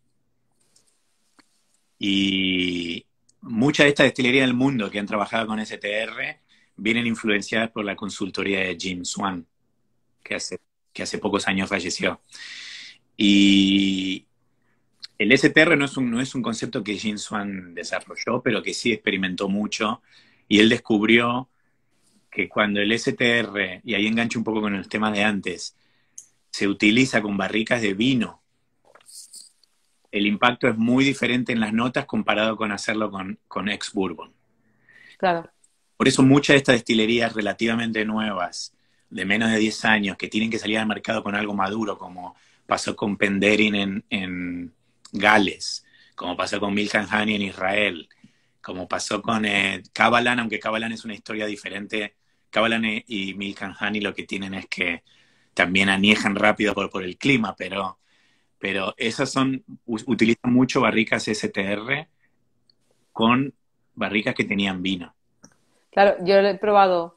Y muchas de estas destilerías del mundo que han trabajado con STR vienen influenciadas por la consultoría de Jim Swan, que hace, que hace pocos años falleció. Y el STR no es un, no es un concepto que Jin Swan desarrolló, pero que sí experimentó mucho. Y él descubrió que cuando el STR, y ahí engancho un poco con los temas de antes, se utiliza con barricas de vino, el impacto es muy diferente en las notas comparado con hacerlo con, con ex bourbon. Claro. Por eso muchas de estas destilerías relativamente nuevas, de menos de 10 años, que tienen que salir al mercado con algo maduro como pasó con Penderin en, Gales, como pasó con Milkan Hani en Israel, como pasó con eh, aunque Kavalan es una historia diferente. Kavalan y Milkan Hani lo que tienen es que también aniejan rápido por, por el clima, pero, pero esas son, utilizan mucho barricas STR con barricas que tenían vino. Claro, yo lo he probado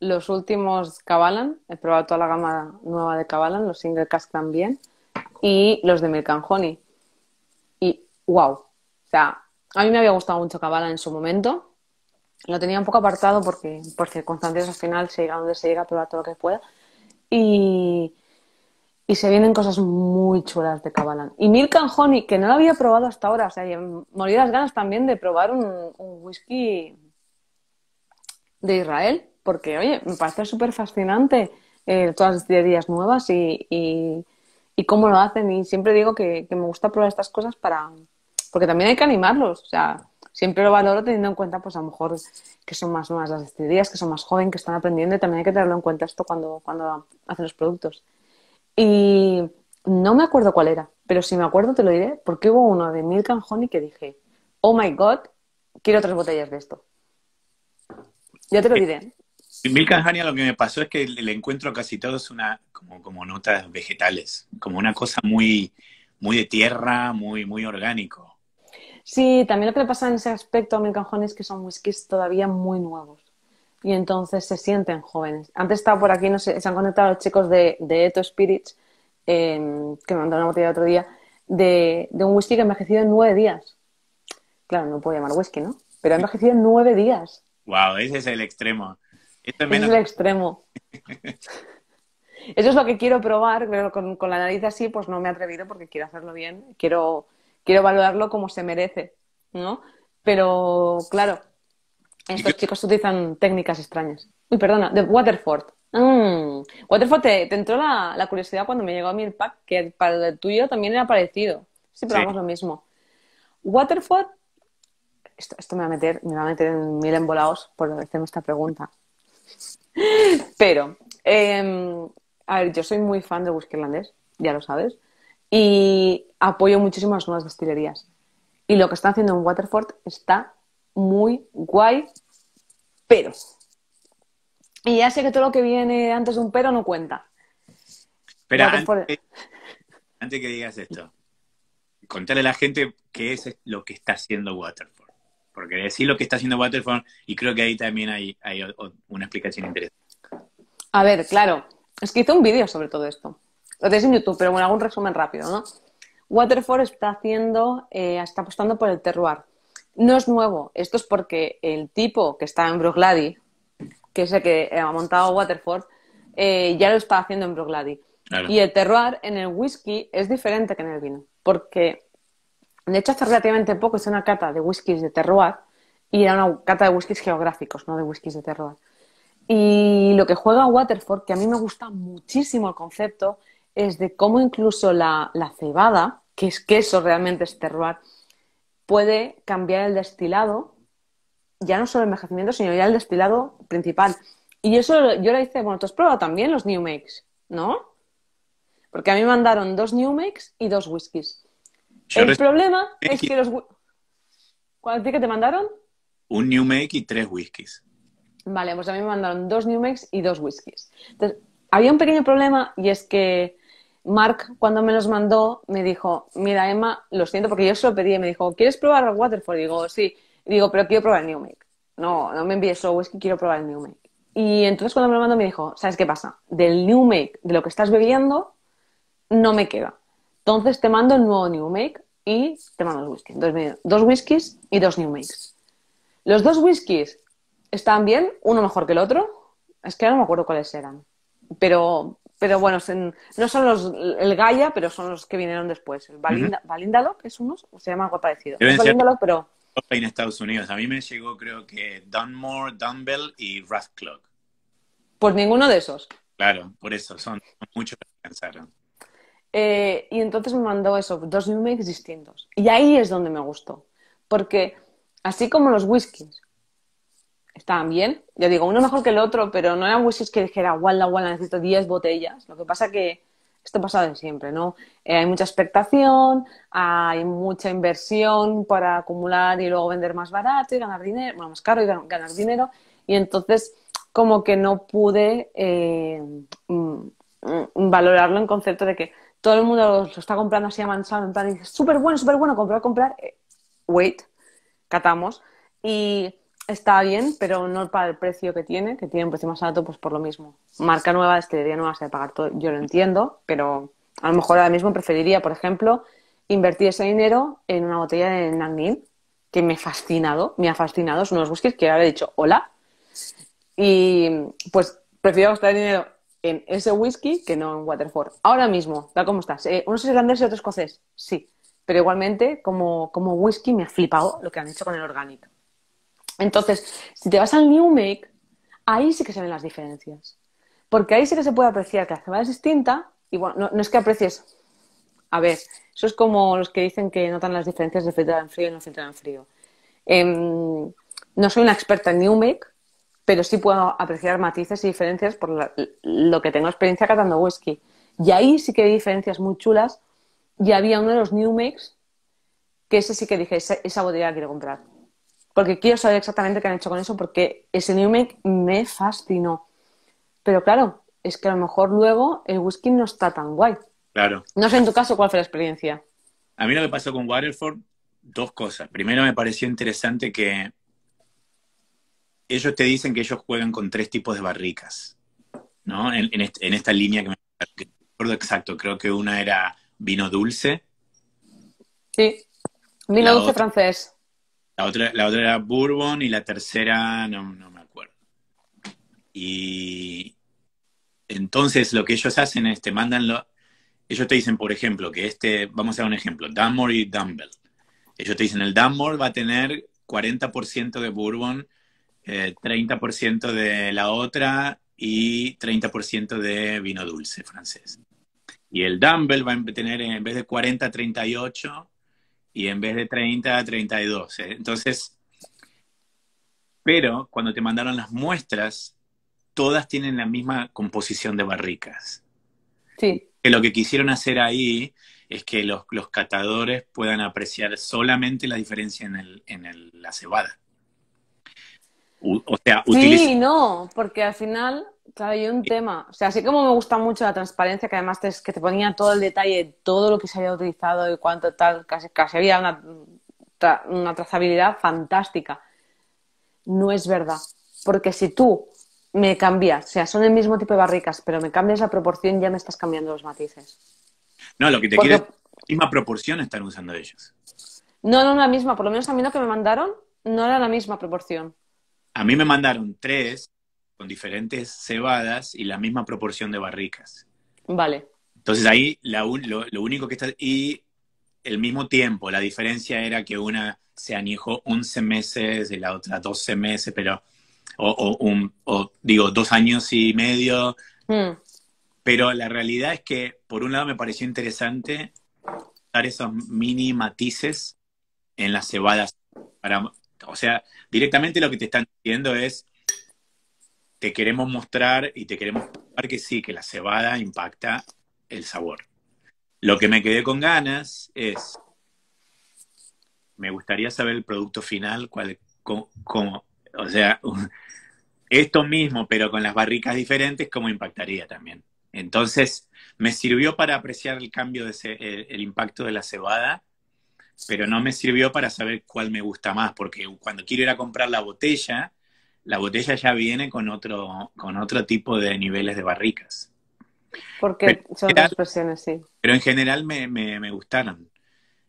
los últimos cabalan he probado toda la gama nueva de cabalan los single cask también, y los de Milk Y wow, o sea, a mí me había gustado mucho cabalan en su momento, lo tenía un poco apartado porque por circunstancias al final se llega donde se llega, probar todo lo que pueda. Y, se vienen cosas muy chulas de cabalan Y Milk que no lo había probado hasta ahora, o sea, morí las ganas también de probar un whisky de Israel porque, oye, me parece súper fascinante eh, todas las estilerías nuevas y, cómo lo hacen. Y siempre digo que, me gusta probar estas cosas para... Porque también hay que animarlos, o sea, siempre lo valoro teniendo en cuenta, pues a lo mejor que son más nuevas las estilerías, que son más jóvenes, que están aprendiendo y también hay que tenerlo en cuenta esto cuando, cuando hacen los productos. Y no me acuerdo cuál era, pero si me acuerdo te lo diré, porque hubo uno de Milk Honey que dije, oh my god, quiero tres botellas de esto. Ya te lo eh, diré. En Hania lo que me pasó es que le encuentro casi todo es una, como, notas vegetales, como una cosa muy, muy de tierra, muy, muy orgánico. Sí, también lo que le pasa en ese aspecto a Milcanjones es que son whiskies todavía muy nuevos y entonces se sienten jóvenes. Antes estaba por aquí, no se han conectado los chicos de, Eto Spirits, em, que me mandaron una botella el otro día, de, un whisky que ha envejecido en nueve días. Claro, no puedo llamar whisky, ¿no? Pero ha envejecido en nueve días. Wow, ese es el extremo. Este es el extremo. Eso es lo que quiero probar, pero con, la nariz así, pues no me he atrevido porque quiero hacerlo bien, quiero, quiero valorarlo como se merece, ¿no? Pero claro, estos chicos utilizan técnicas extrañas. Uy, perdona, de Waterford. Mm. Waterford, te, entró la, curiosidad cuando me llegó a mí el pack, que para el tuyo también era parecido. Sí, probamos lo mismo. Waterford, esto, me va a meter, me va a meter en mil embolados por hacerme esta pregunta. Pero, em, a ver, yo soy muy fan de whisky irlandés, ya lo sabes, y apoyo muchísimo las nuevas destilerías. Y lo que están haciendo en Waterford está muy guay, pero. Y ya sé que todo lo que viene antes de un pero no cuenta. Pero antes, que digas esto, contale a la gente qué es lo que está haciendo Waterford porque decir lo que está haciendo Waterford y creo que ahí también hay, una explicación interesante. A ver, claro, es que hice un vídeo sobre todo esto. Lo tenéis en YouTube, pero bueno, algún resumen rápido, ¿no? Waterford está haciendo, eh, está apostando por el terroir. No es nuevo, esto es porque el tipo que está en Broglady, que es el que eh, ha montado Waterford, eh, ya lo está haciendo en Broglady. Y el terroir en el whisky es diferente que en el vino, porque de hecho, hace relativamente poco es una cata de whiskies de terroir y era una cata de whiskies geográficos, no de whiskies de terroir. Y lo que juega Waterford, que a mí me gusta muchísimo el concepto, es de cómo incluso la, cebada, que es queso realmente es terroir, puede cambiar el destilado, ya no solo el envejecimiento, sino ya el destilado principal. Y eso yo le hice, bueno, tú has probado también los new makes, ¿no? Porque a mí me mandaron dos new makes y dos whiskies el problema es que los... ¿Cuántos que te mandaron? Un New Make y tres whiskies. Vale, pues a mí me mandaron dos New Makes y dos whiskies. Entonces, había un pequeño problema y es que Mark, cuando me los mandó, me dijo, mira, Emma, lo siento porque yo se lo pedí y me dijo, ¿quieres probar el Waterford? Y digo, sí. digo, pero quiero probar el New Make. No, no me envíes solo whisky, quiero probar el New Make. Y entonces cuando me lo mandó me dijo, ¿sabes qué pasa? Del New Make, de lo que estás bebiendo, no me queda. Entonces te mando el nuevo New Make y te mando el whisky. Dos, dos whiskies y dos new makes. Los dos whiskies están bien, uno mejor que el otro. Es que ahora no me acuerdo cuáles eran. Pero, pero bueno, no son los el Gaia, pero son los que vinieron después. El es uno, se llama algo parecido. Es pero. En Estados Unidos. A mí me llegó, creo que Dunmore, Dunbell y Rathclock. Pues ninguno de esos. Claro, por eso son muchos que pensaron. Eh, y entonces me mandó eso, dos remakes distintos. Y ahí es donde me gustó. Porque así como los whiskies estaban bien, ya digo, uno mejor que el otro, pero no eran whiskies que dijera, guala, guala, necesito 10 botellas. Lo que pasa que esto pasa de siempre, ¿no? Eh, hay mucha expectación, hay mucha inversión para acumular y luego vender más barato y ganar dinero, bueno, más caro y ganar dinero. Y entonces como que no pude eh, mm, mm, valorarlo en concepto de que todo el mundo lo, está comprando así a mansalva, en plan, súper bueno, súper bueno, comprar, comprar. Eh, wait, catamos. Y está bien, pero no para el precio que tiene, que tiene un precio más alto, pues por lo mismo. Marca nueva, destilería nueva, se va a pagar todo, yo lo entiendo, pero a lo mejor ahora mismo preferiría, por ejemplo, invertir ese dinero en una botella de Nangnil, que me ha fascinado, me ha fascinado, Es unos whiskies que le he dicho, hola, y pues prefiero gastar dinero en ese whisky que no en Waterford. Ahora mismo, tal como estás. Eh, uno es irlandés y otro escocés, sí. Pero igualmente, como, whisky, me ha flipado lo que han hecho con el orgánico. Entonces, si te vas al New Make, ahí sí que se ven las diferencias. Porque ahí sí que se puede apreciar que la cebada es distinta. Y bueno, no, es que aprecies. A ver, eso es como los que dicen que notan las diferencias de filtrado en frío y no filtrado en frío. Em, no soy una experta en New Make, pero sí puedo apreciar matices y diferencias por lo que tengo experiencia catando whisky. Y ahí sí que hay diferencias muy chulas. Y había uno de los New Makes que ese sí que dije, esa, botella la quiero comprar. Porque quiero saber exactamente qué han hecho con eso, porque ese New Make me fascinó. Pero claro, es que a lo mejor luego el whisky no está tan guay. Claro. No sé en tu caso cuál fue la experiencia. A mí lo que pasó con Waterford, dos cosas. Primero me pareció interesante que ellos te dicen que ellos juegan con tres tipos de barricas, ¿no? En, esta línea que me acuerdo exacto, creo que una era vino dulce. Sí, vino dulce francés. La otra, la otra era bourbon y la tercera no, me acuerdo. Y entonces lo que ellos hacen es te mandan lo, ellos te dicen, por ejemplo, que este, vamos a dar un ejemplo, Dunmore y Dumbbell. Ellos te dicen, el Dunmore va a tener 40% de bourbon, 30% eh, de la otra y 30% de vino dulce francés. Y el Dumble va a tener en vez de 40, 38 y en vez de 30, 32. Entonces, pero cuando te mandaron las muestras, todas tienen la misma composición de barricas. Sí. Que lo que quisieron hacer ahí es que los, catadores puedan apreciar solamente la diferencia en, el, en la cebada. Sí, no, porque al final, claro, hay un tema. O sea, así como me gusta mucho la transparencia, que además te, que te ponía todo el detalle, todo lo que se había utilizado y cuánto tal, casi, casi había una, trazabilidad fantástica. No es verdad. Porque si tú me cambias, o sea, son el mismo tipo de barricas, pero me cambias la proporción, ya me estás cambiando los matices. No, lo que te quiere quiero es misma proporción están usando ellos. No, no la misma. Por lo menos a mí lo que me mandaron no era la misma proporción. A mí me mandaron tres con diferentes cebadas y la misma proporción de barricas. Vale. Entonces ahí la lo, único que está... Y el mismo tiempo, la diferencia era que una se añejó 11 meses y la otra 12 meses, pero... O, digo, dos años y medio. Hmm. Pero la realidad es que, por un lado, me pareció interesante dar esos mini matices en las cebadas para o sea, directamente lo que te están diciendo es, te queremos mostrar y te queremos probar que sí, que la cebada impacta el sabor. Lo que me quedé con ganas es, me gustaría saber el producto final, cómo, o sea, esto mismo, pero con las barricas diferentes, cómo impactaría también. Entonces, me sirvió para apreciar el cambio, de ese, el impacto de la cebada pero no me sirvió para saber cuál me gusta más, porque cuando quiero ir a comprar la botella, la botella ya viene con otro, con otro tipo de niveles de barricas. Porque son dos versiones, sí. Pero en general me, gustaron.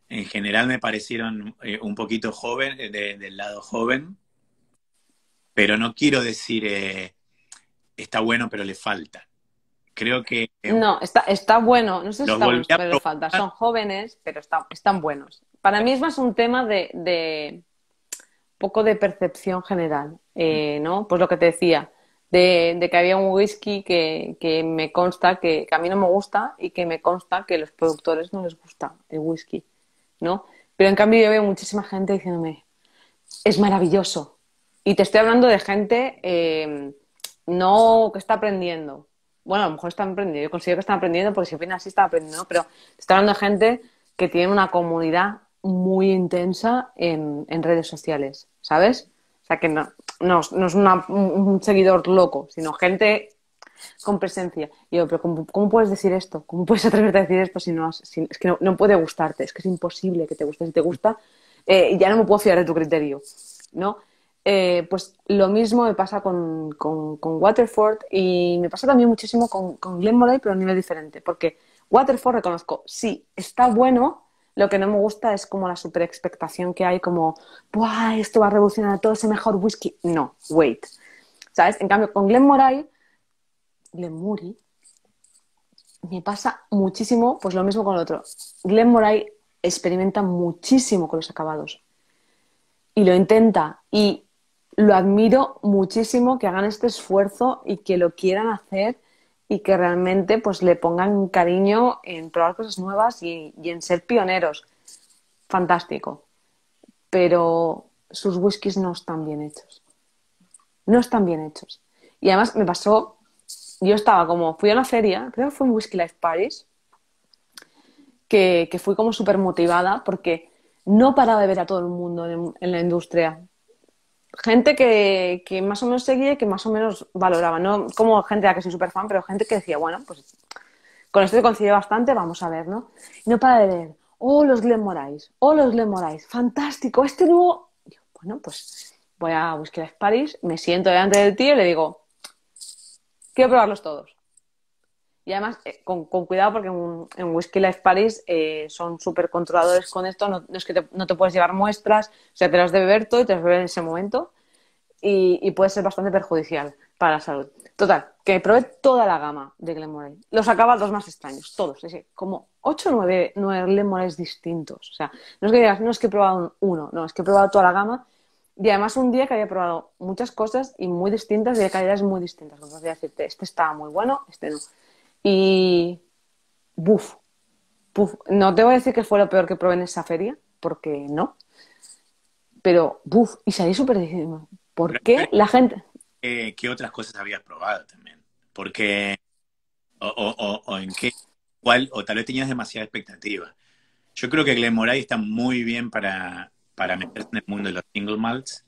En general me parecieron eh, un poquito joven, eh, del lado joven, pero no quiero decir eh, está bueno pero le falta. Creo que... no, está, está bueno, no sé si está bueno pero le falta. Son jóvenes, pero están buenos. Para mí es más un tema de, un poco de percepción general, eh, ¿no? Pues lo que te decía, de, que había un whisky que, me consta que, a mí no me gusta y que me consta que a los productores no les gusta el whisky, ¿no? Pero en cambio yo veo muchísima gente diciéndome, es maravilloso. Y te estoy hablando de gente em, no que está aprendiendo. Bueno, a lo mejor están aprendiendo, yo considero que están aprendiendo porque si final así están aprendiendo, ¿no? pero te estoy hablando de gente que tiene una comunidad muy intensa en, redes sociales, ¿sabes? O sea, que no, es un seguidor loco, sino gente con presencia. Y yo, pero cómo, puedes decir esto? ¿Cómo puedes atreverte a decir esto si no has, es que no, puede gustarte? Es que es imposible que te guste. Si te gusta, eh, ya no me puedo fiar de tu criterio, ¿no? Eh, pues lo mismo me pasa con, Waterford y me pasa también muchísimo con, con Glenn pero a un nivel diferente. Porque Waterford, reconozco, sí, está bueno, lo que no me gusta es como la super expectación que hay, como, ¡buah! Esto va a revolucionar todo ese mejor whisky. No, wait. ¿Sabes? En cambio, con Glen Moray, Glen Murray, me pasa muchísimo, pues lo mismo con el otro. Glen Moray experimenta muchísimo con los acabados. Y lo intenta. Y lo admiro muchísimo que hagan este esfuerzo y que lo quieran hacer y que realmente pues le pongan cariño en probar cosas nuevas y, en ser pioneros. Fantástico. Pero sus whiskies no están bien hechos. No están bien hechos. Y además me pasó, yo estaba como, fui a una feria, creo que fue en Whisky Life Paris, que, fui como súper motivada porque no paraba de ver a todo el mundo en la industria gente que, más o menos seguía y que más o menos valoraba. No como gente a la que soy súper fan, pero gente que decía, bueno, pues con esto coincide bastante, vamos a ver, ¿no? Y no para de leer, oh, los Glen Morais, oh, los Glen Morais, fantástico, este nuevo, bueno, pues voy a buscar a Paris, me siento delante del tío y le digo, quiero probarlos todos. Y además, eh, con, cuidado, porque en, en Whisky Life Paris eh, son súper controladores con esto. No, es que no te puedes llevar muestras, o sea, te las de beber todo y te las beber en ese momento. Y, puede ser bastante perjudicial para la salud. Total, que probé toda la gama de Morales. Los dos más extraños, todos. Es como 8 o 9, 9 distintos. O sea, no es que digas, no es que he probado uno, no, es que he probado toda la gama. Y además un día que había probado muchas cosas y muy distintas y de calidades muy distintas. Entonces voy a decirte, este estaba muy bueno, este no. Y, buf, no te voy a decir que fue lo peor que probé en esa feria, porque no, pero, buf, y salí súper diciendo, ¿por qué la gente? ¿Qué otras cosas habías probado también? Porque, o, o, en qué, cuál, o tal vez tenías demasiada expectativa. Yo creo que Moray está muy bien para, para meterse en el mundo de los single malts,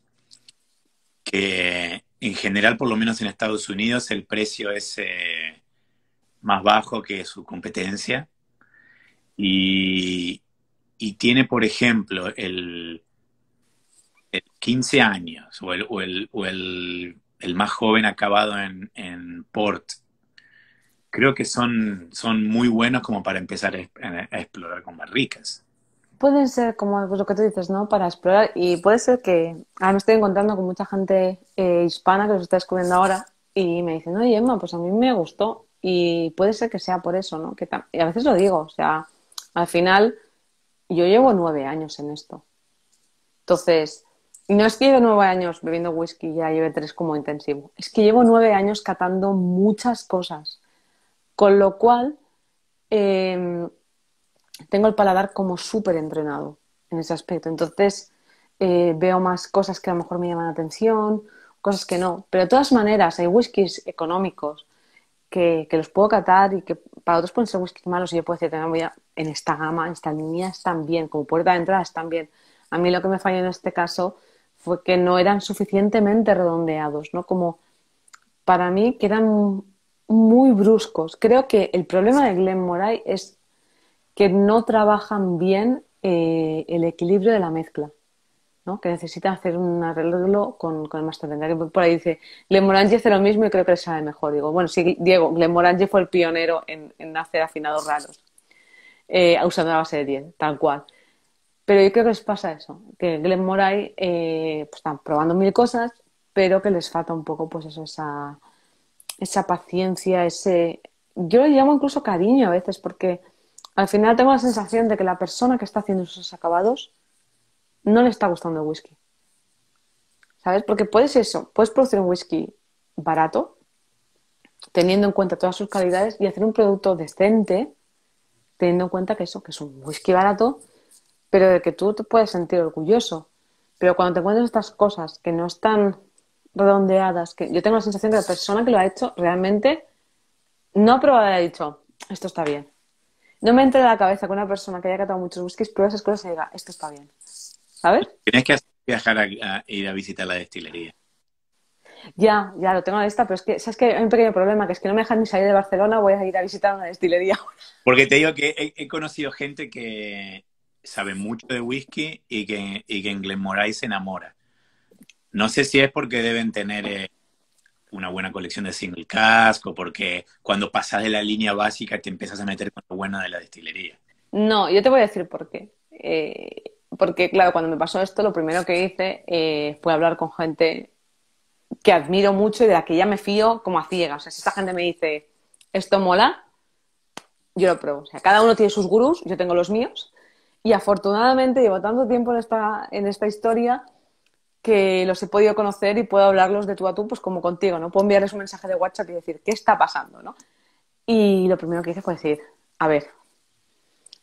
que en general, por lo menos en Estados Unidos, el precio es... Eh, más bajo que su competencia. Y, y tiene, por ejemplo, el, el 15 años o el, o el, el, más joven acabado en, Port. Creo que son, son muy buenos como para empezar a, explorar con barricas pueden ser como lo que tú dices, ¿no? Para explorar y puede ser que ahora me estoy encontrando con mucha gente eh, hispana que los está descubriendo ahora y me dicen, no Emma, pues a mí me gustó y puede ser que sea por eso, ¿no? Que y a veces lo digo, o sea, al final yo llevo nueve años en esto. Entonces, no es que llevo nueve años bebiendo whisky y ya lleve tres como intensivo, es que llevo nueve años catando muchas cosas. Con lo cual, em, tengo el paladar como súper entrenado en ese aspecto. Entonces, eh, veo más cosas que a lo mejor me llaman la atención, cosas que no. Pero de todas maneras, hay whiskies económicos que, los puedo catar y que para otros pueden ser muy malos y yo puedo decir, no, voy en esta gama, en esta línea están bien, como puerta de entrada están bien. A mí lo que me falló en este caso fue que no eran suficientemente redondeados, ¿no? Como para mí que eran muy bruscos. Creo que el problema de Glenn Moray es que no trabajan bien eh, el equilibrio de la mezcla que necesita hacer un arreglo con, con el Master que Por ahí dice, Morange hace lo mismo y creo que le sabe mejor. Digo, bueno, sí, Diego, Morange fue el pionero en, hacer afinados raros, eh, usando la base de 10, tal cual. Pero yo creo que les pasa eso, que Glenn Moray eh, pues están probando mil cosas, pero que les falta un poco pues eso, esa, esa paciencia, ese... Yo le llamo incluso cariño a veces, porque al final tengo la sensación de que la persona que está haciendo esos acabados no le está gustando el whisky. ¿Sabes? Porque puedes eso, puedes producir un whisky barato, teniendo en cuenta todas sus calidades, y hacer un producto decente, teniendo en cuenta que eso, que es un whisky barato, pero de que tú te puedes sentir orgulloso. Pero cuando te encuentras estas cosas que no están redondeadas, que yo tengo la sensación que la persona que lo ha hecho realmente no ha probado y ha dicho, esto está bien. No me entra en la cabeza que una persona que haya catado muchos whiskies pruebe esas cosas y diga, esto está bien. Tienes que viajar a, ir a visitar la destilería. Ya, ya lo tengo a esta, pero es que, ¿sabes que Hay un pequeño problema, que es que no me dejan ni salir de Barcelona, voy a ir a visitar una destilería. Porque te digo que he, conocido gente que sabe mucho de whisky y que, y que en se enamora. No sé si es porque deben tener eh, una buena colección de single casco, porque cuando pasas de la línea básica te empiezas a meter con lo bueno de la destilería. No, yo te voy a decir por qué. Eh, porque claro, cuando me pasó esto, lo primero que hice eh, fue hablar con gente que admiro mucho y de la que ya me fío como a ciegas. O sea, si esta gente me dice, esto mola, yo lo pruebo. O sea, cada uno tiene sus gurús, yo tengo los míos. Y afortunadamente llevo tanto tiempo en esta, en esta historia que los he podido conocer y puedo hablarlos de tú a tú, pues como contigo, ¿no? Puedo enviarles un mensaje de WhatsApp y decir, ¿qué está pasando, no? Y lo primero que hice fue decir, a ver,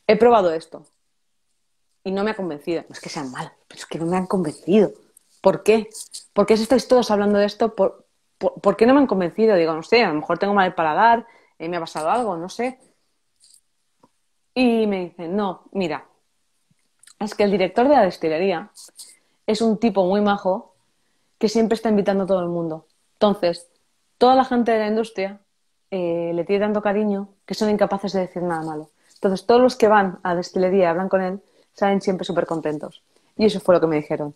he probado esto, y no me ha convencido. No es que sean mal, pero es que no me han convencido. ¿Por qué? ¿Por qué estáis todos hablando de esto? ¿Por, por, qué no me han convencido? Digo, no sé, a lo mejor tengo mal el paladar, eh, me ha pasado algo, no sé. Y me dicen, no, mira, es que el director de la destilería es un tipo muy majo que siempre está invitando a todo el mundo. Entonces, toda la gente de la industria eh, le tiene tanto cariño que son incapaces de decir nada malo. Entonces, todos los que van a destilería y hablan con él salen siempre súper contentos. Y eso fue lo que me dijeron.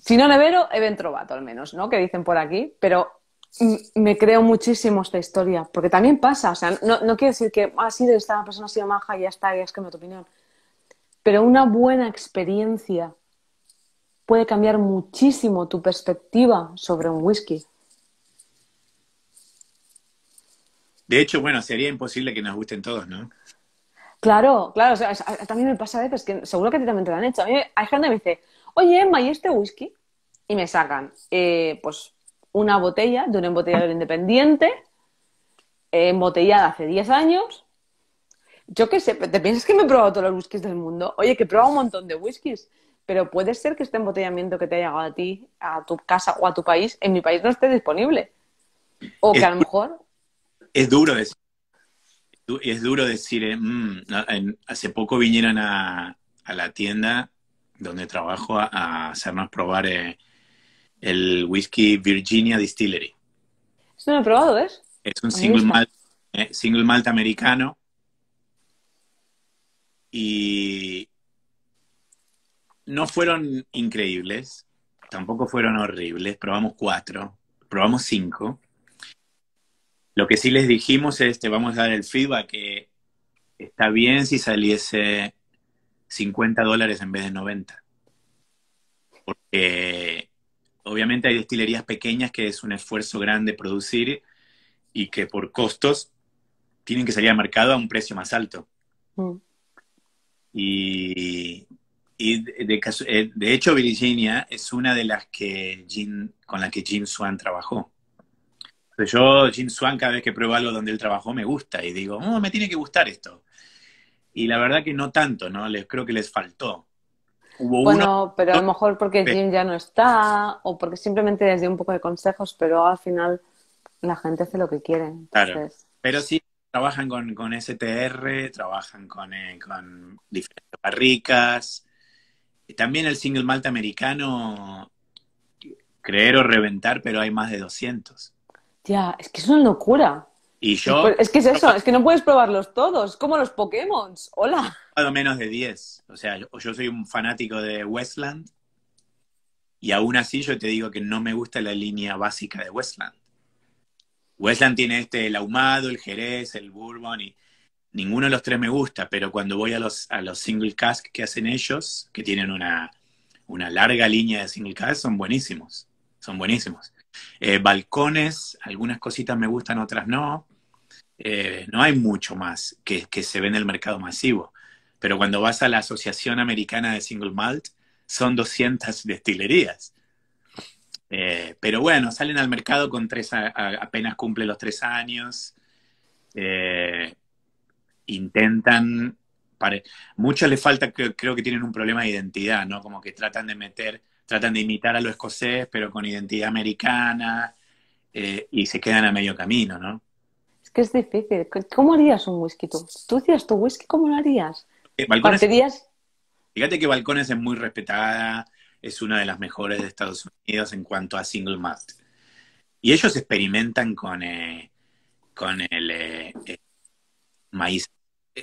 Si no nevero, he trovato al menos, ¿no? Que dicen por aquí, pero me creo muchísimo esta historia, porque también pasa, o sea, no, no decir que ha ah, sido esta persona ha sido maja y ya está, y es que tu opinión. Pero una buena experiencia puede cambiar muchísimo tu perspectiva sobre un whisky. De hecho, bueno, sería imposible que nos gusten todos, ¿no? Claro, claro. también me pasa a veces que seguro que a ti también te lo han hecho. A mí hay gente que me dice, oye, Emma, ¿y este whisky? Y me sacan, eh, pues, una botella de un embotellador independiente, eh, embotellada hace 10 años. Yo qué sé, ¿te piensas que me he probado todos los whiskies del mundo? Oye, que he probado un montón de whiskies pero puede ser que este embotellamiento que te haya llegado a ti, a tu casa o a tu país, en mi país no esté disponible. O que a lo mejor... Es duro eso es duro decir, eh, mm, hace poco vinieron a, la tienda donde trabajo a, hacernos probar eh, el whisky Virginia Distillery. no he probado, ¿ves? Es un single malt, eh, single malt americano. Y no fueron increíbles, tampoco fueron horribles. Probamos cuatro, probamos cinco. Lo que sí les dijimos es, te vamos a dar el feedback que está bien si saliese 50 dólares en vez de 90. Porque obviamente hay destilerías pequeñas que es un esfuerzo grande producir y que por costos tienen que salir al mercado a un precio más alto. Mm. Y, eh, de, hecho Virginia es una de las que con la que Jim Swan trabajó yo, Jim Swan, cada vez que pruebo algo donde él trabajó, me gusta y digo, oh, me tiene que gustar esto. Y la verdad que no tanto, ¿no? Les creo que les faltó. bueno, pero a lo mejor porque Jim ya no está o porque simplemente les dio un poco de consejos, pero al final la gente hace lo que quieren. Claro. Pero sí, trabajan con, STR, trabajan eh, con, diferentes barricas. También el single malta americano, creer o reventar, pero hay más de 200 es que es una locura. Y yo. Es que es eso, es que no puedes probarlos todos, como los Pokémon. Hola. a Lo menos de 10. O sea, yo, soy un fanático de Westland y aún así yo te digo que no me gusta la línea básica de Westland. Westland tiene este, el ahumado, el jerez, el bourbon y ninguno de los tres me gusta, pero cuando voy a los, a los single cask que hacen ellos, que tienen una, una larga línea de single cask, son buenísimos. Son buenísimos. Eh, balcones, algunas cositas me gustan, otras no. Eh, no hay mucho más que, se ve en el mercado masivo. Pero cuando vas a la Asociación Americana de Single Malt, son 200 destilerías. Eh, pero bueno, salen al mercado con tres, apenas cumple los tres años. intentan, muchos les falta, creo, creo, que tienen un problema de identidad, ¿no? Como que tratan de meter tratan de imitar a los escocés, pero con identidad americana, eh, y se quedan a medio camino, ¿no? Es que es difícil. ¿Cómo harías un whisky tú? ¿Tú hacías tu whisky? ¿Cómo lo harías? Eh, Fíjate que Balcones es muy respetada, es una de las mejores de Estados Unidos en cuanto a single malt. Y ellos experimentan con, eh, con el maíz,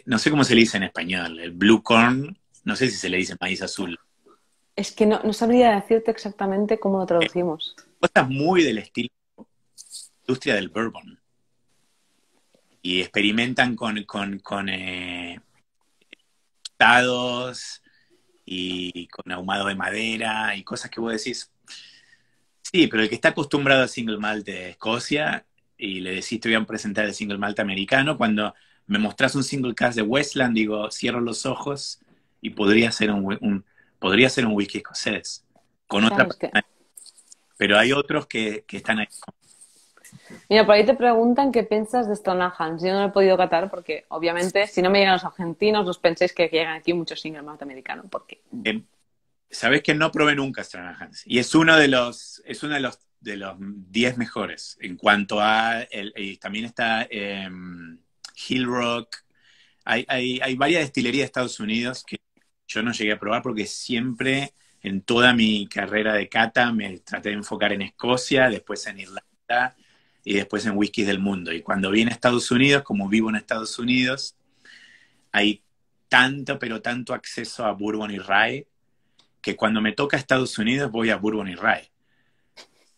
no sé cómo se le dice en español, el blue corn, no sé si se le dice maíz azul. Es que no, sabría decirte exactamente cómo lo traducimos. Estás muy del estilo industria del bourbon. Y experimentan con, con, eh, y con ahumado de madera y cosas que vos decís. Sí, pero el que está acostumbrado al single malt de Escocia y le decís te voy a presentar el single malt americano, cuando me mostrás un single cast de Westland, digo, cierro los ojos y podría ser un podría ser un whisky escocés, con otra Pero hay otros que, están ahí. Mira, por ahí te preguntan qué piensas de Stonehenge. Yo no lo he podido catar porque, obviamente, si no me llegan los argentinos, los penséis que llegan aquí muchos single norteamericanos. americanos. Porque... Eh, Sabes que no probé nunca Stonehenge. Y es uno de los, es uno de los de los 10 mejores en cuanto a... y también está em, Hill Rock. Hay, hay, varias destilerías de Estados Unidos que yo no llegué a probar porque siempre en toda mi carrera de cata me traté de enfocar en Escocia, después en Irlanda y después en whiskies del mundo. Y cuando vine a Estados Unidos, como vivo en Estados Unidos, hay tanto, pero tanto acceso a Bourbon y Rye que cuando me toca Estados Unidos voy a Bourbon y Rye.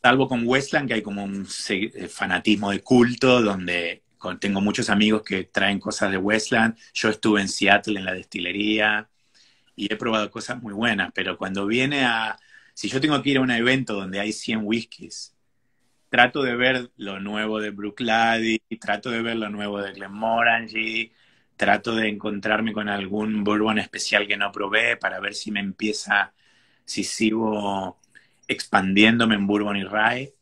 Salvo con Westland, que hay como un eh, fanatismo de culto, donde tengo muchos amigos que traen cosas de Westland. Yo estuve en Seattle en la destilería y he probado cosas muy buenas, pero cuando viene a... Si yo tengo que ir a un evento donde hay 100 whiskies, trato de ver lo nuevo de Brooklady, trato de ver lo nuevo de Glenmorangie, trato de encontrarme con algún bourbon especial que no probé para ver si me empieza, si sigo expandiéndome en bourbon y rye.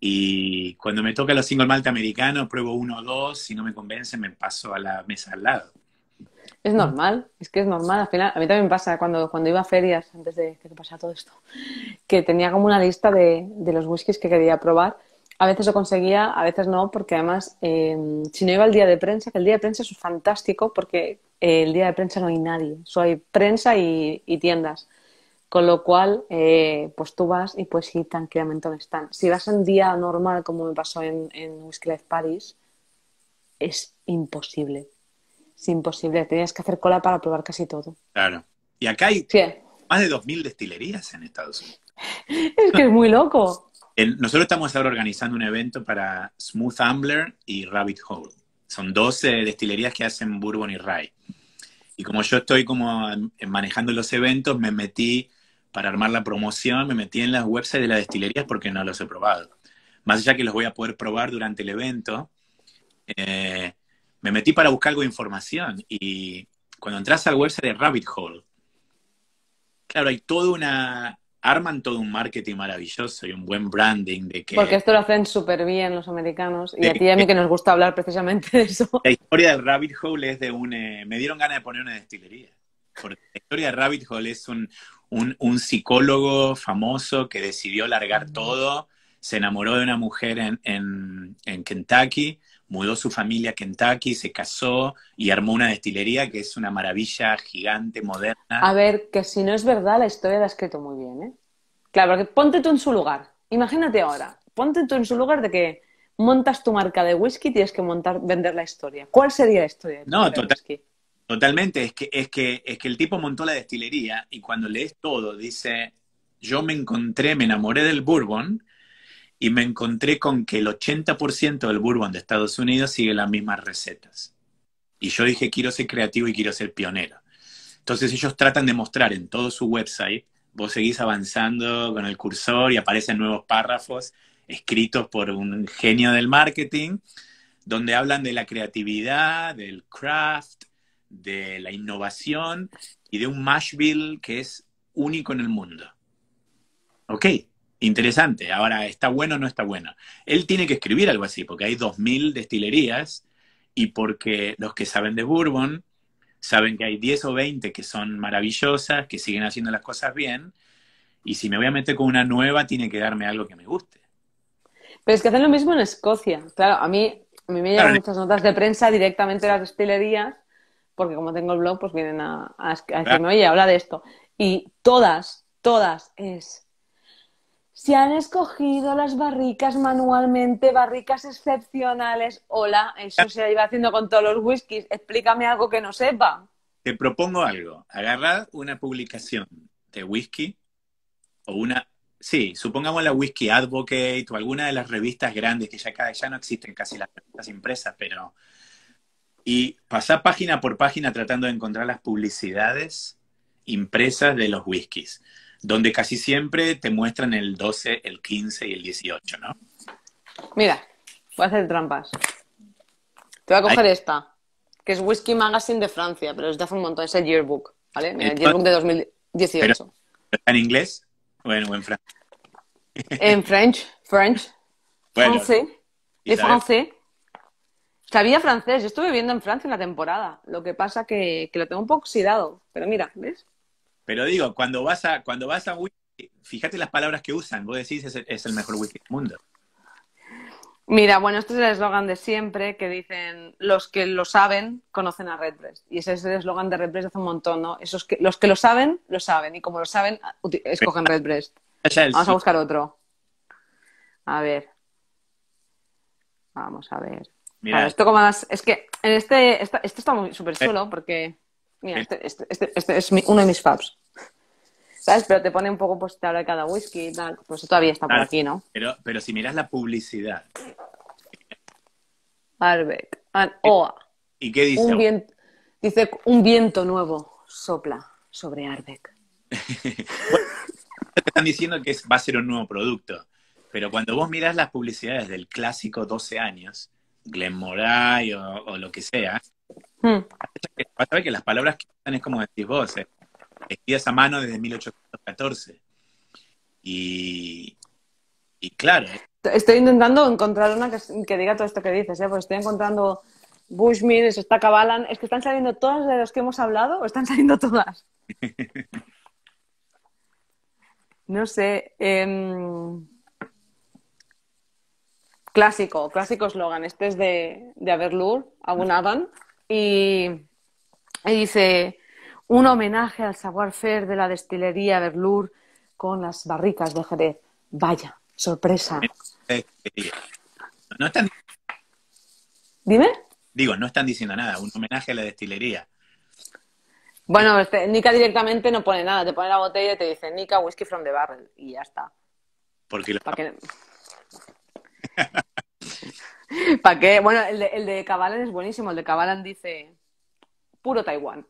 Y cuando me toca los single malt americanos, pruebo uno o dos, si no me convence me paso a la mesa al lado. Es normal, es que es normal. final, a mí también pasa cuando, cuando iba a ferias, antes de que pasara todo esto, que tenía como una lista de, los whiskies que quería probar. A veces lo conseguía, a veces no, porque además, eh, si no iba al día de prensa, que el día de prensa es fantástico porque eh, el día de prensa no hay nadie, solo hay prensa y, tiendas. Con lo cual, eh, pues tú vas y pues sí, tranquilamente donde están. Si vas en día normal, como me pasó en, en Whisky Life Paris, es imposible imposible. Tenías que hacer cola para probar casi todo. Claro. Y acá hay más de 2.000 destilerías en Estados Unidos. es que es muy loco. nosotros estamos ahora organizando un evento para Smooth Ambler y Rabbit Hole. Son 12 destilerías que hacen bourbon y rye. Y como yo estoy como manejando los eventos, me metí para armar la promoción, me metí en las websites de las destilerías porque no los he probado. Más allá que los voy a poder probar durante el evento, eh, me metí para buscar algo de información y cuando entras al website de Rabbit Hole, claro, hay toda una, arman todo un marketing maravilloso y un buen branding de que... Porque esto lo hacen súper bien los americanos y a ti y a mí que nos gusta hablar precisamente de eso. La historia de Rabbit Hole es de un... Eh, me dieron ganas de poner una destilería. Porque la historia de Rabbit Hole es un, un, psicólogo famoso que decidió largar mm. todo, se enamoró de una mujer en Kentucky mudó su familia a Kentucky, se casó y armó una destilería que es una maravilla gigante, moderna. A ver, que si no es verdad, la historia la ha escrito muy bien, ¿eh? Claro, porque ponte tú en su lugar. Imagínate ahora, ponte tú en su lugar de que montas tu marca de whisky, y tienes que montar, vender la historia. ¿Cuál sería la historia? no, totalmente. totalmente. Es que, es, que, es que el tipo montó la destilería y cuando lees todo dice, yo me encontré, me enamoré del bourbon y me encontré con que el 80% del bourbon de Estados Unidos sigue las mismas recetas. Y yo dije, quiero ser creativo y quiero ser pionero. Entonces ellos tratan de mostrar en todo su website, vos seguís avanzando con el cursor y aparecen nuevos párrafos escritos por un genio del marketing, donde hablan de la creatividad, del craft, de la innovación y de un Mashville que es único en el mundo. Ok, interesante. Ahora, ¿está bueno o no está bueno? Él tiene que escribir algo así, porque hay 2.000 destilerías y porque los que saben de bourbon saben que hay 10 o 20 que son maravillosas, que siguen haciendo las cosas bien, y si me voy a meter con una nueva, tiene que darme algo que me guste. Pero es que hacen lo mismo en Escocia. Claro, a mí, a me llegan muchas notas de prensa directamente las destilerías, porque como tengo el blog, pues vienen a, a, decirme, oye, habla de esto. Y todas, todas es se han escogido las barricas manualmente, barricas excepcionales. Hola, eso se iba haciendo con todos los whiskies. Explícame algo que no sepa. Te propongo algo. Agarrad una publicación de whisky o una, sí, supongamos la Whisky Advocate o alguna de las revistas grandes que ya ya no existen casi las revistas impresas, pero y pasar página por página tratando de encontrar las publicidades impresas de los whiskies donde casi siempre te muestran el 12, el 15 y el 18, ¿no? Mira, voy a hacer trampas. Te voy a coger esta, que es Whisky Magazine de Francia, pero es de hace un montón, es el yearbook, ¿vale? Mira, el yearbook de 2018. ¿Está en inglés bueno, o en francés? En French, French, bueno, francés, es francés. Sabía francés, yo estuve viviendo en Francia la temporada, lo que pasa que, que lo tengo un poco oxidado, pero mira, ¿ves? Pero digo, cuando vas a, cuando vas a wiki, fíjate las palabras que usan. Vos decís, es el, mejor wiki del mundo. Mira, bueno, este es el eslogan de siempre que dicen los que lo saben conocen a Redbreast. Y ese es el eslogan de Redbreast hace un montón, ¿no? Esos que, los que lo saben, lo saben. Y como lo saben, escogen Redbreast. Vamos a buscar otro. A ver. Vamos a ver. Mira. esto como Es que en este, esto está muy súper solo porque Mira, este, este, este, este, es uno de mis faps. ¿Sabes? Pero te pone un poco pues te habla de cada whisky y tal. Pues todavía está por aquí, ¿no? Pero, pero si miras la publicidad, Arbeck. Ah, Oa. ¿y qué dice? Un viento, dice, un viento nuevo sopla sobre Arbeck. Te están diciendo que va a ser un nuevo producto. Pero cuando vos miras las publicidades del clásico 12 años, Glenmoray o, o lo que sea, Vas hmm. a ver que las palabras que están es como decís vos, eh, a mano desde 1814. Y, y claro. Eh. Estoy intentando encontrar una que, diga todo esto que dices, ¿eh? pues estoy encontrando Bushmills, eso está Cabalan. ¿Es que están saliendo todas de las que hemos hablado o están saliendo todas? no sé. Em, clásico, clásico eslogan. Este es de, de Averlur, Abunadan y, dice, un homenaje al savoir-faire de la destilería Berlur con las barricas de Jerez. Vaya, sorpresa. No están... Dime. Digo, no están diciendo nada, un homenaje a la destilería. Bueno, este, Nica directamente no pone nada, te pone la botella y te dice Nica whisky from the Barrel y ya está. Porque ¿Para qué? Bueno, el de, el es buenísimo. El de Kavalan dice puro Taiwán.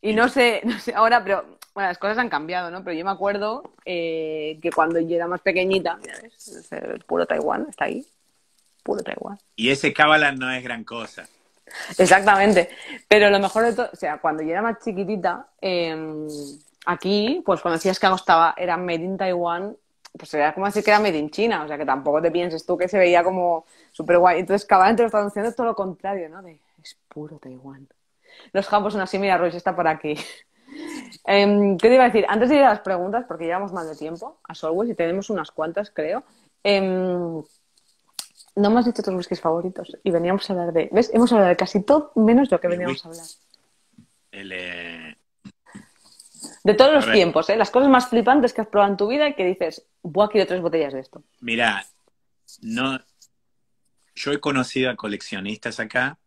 Y no sé, no sé ahora, pero bueno, las cosas han cambiado, ¿no? Pero yo me acuerdo eh, que cuando yo era más pequeñita, puro Taiwán está ahí. Puro Taiwán. Y ese Kavalan no es gran cosa. Exactamente. Pero lo mejor de todo, o sea, cuando yo era más chiquitita, em, aquí, pues cuando decías que estaba, era Made in Taiwan pues sería como así que era made in China, o sea que tampoco te pienses tú que se veía como súper guay. Entonces cabalmente lo está diciendo todo lo contrario, ¿no? De, es puro Taiwán. Los campos son así, mira, Ruiz está por aquí. Em, ¿Qué te iba a decir? Antes de ir a las preguntas, porque llevamos más de tiempo, a Solways, y tenemos unas cuantas, creo. Em, no me has dicho tus whiskies favoritos y veníamos a hablar de. ¿Ves? Hemos hablado de casi todo menos lo que veníamos a hablar. El, eh, de todos los tiempos, ¿eh? Las cosas más flipantes que has probado en tu vida y que dices, voy a quiero tres botellas de esto. Mira, no... Yo he conocido a coleccionistas acá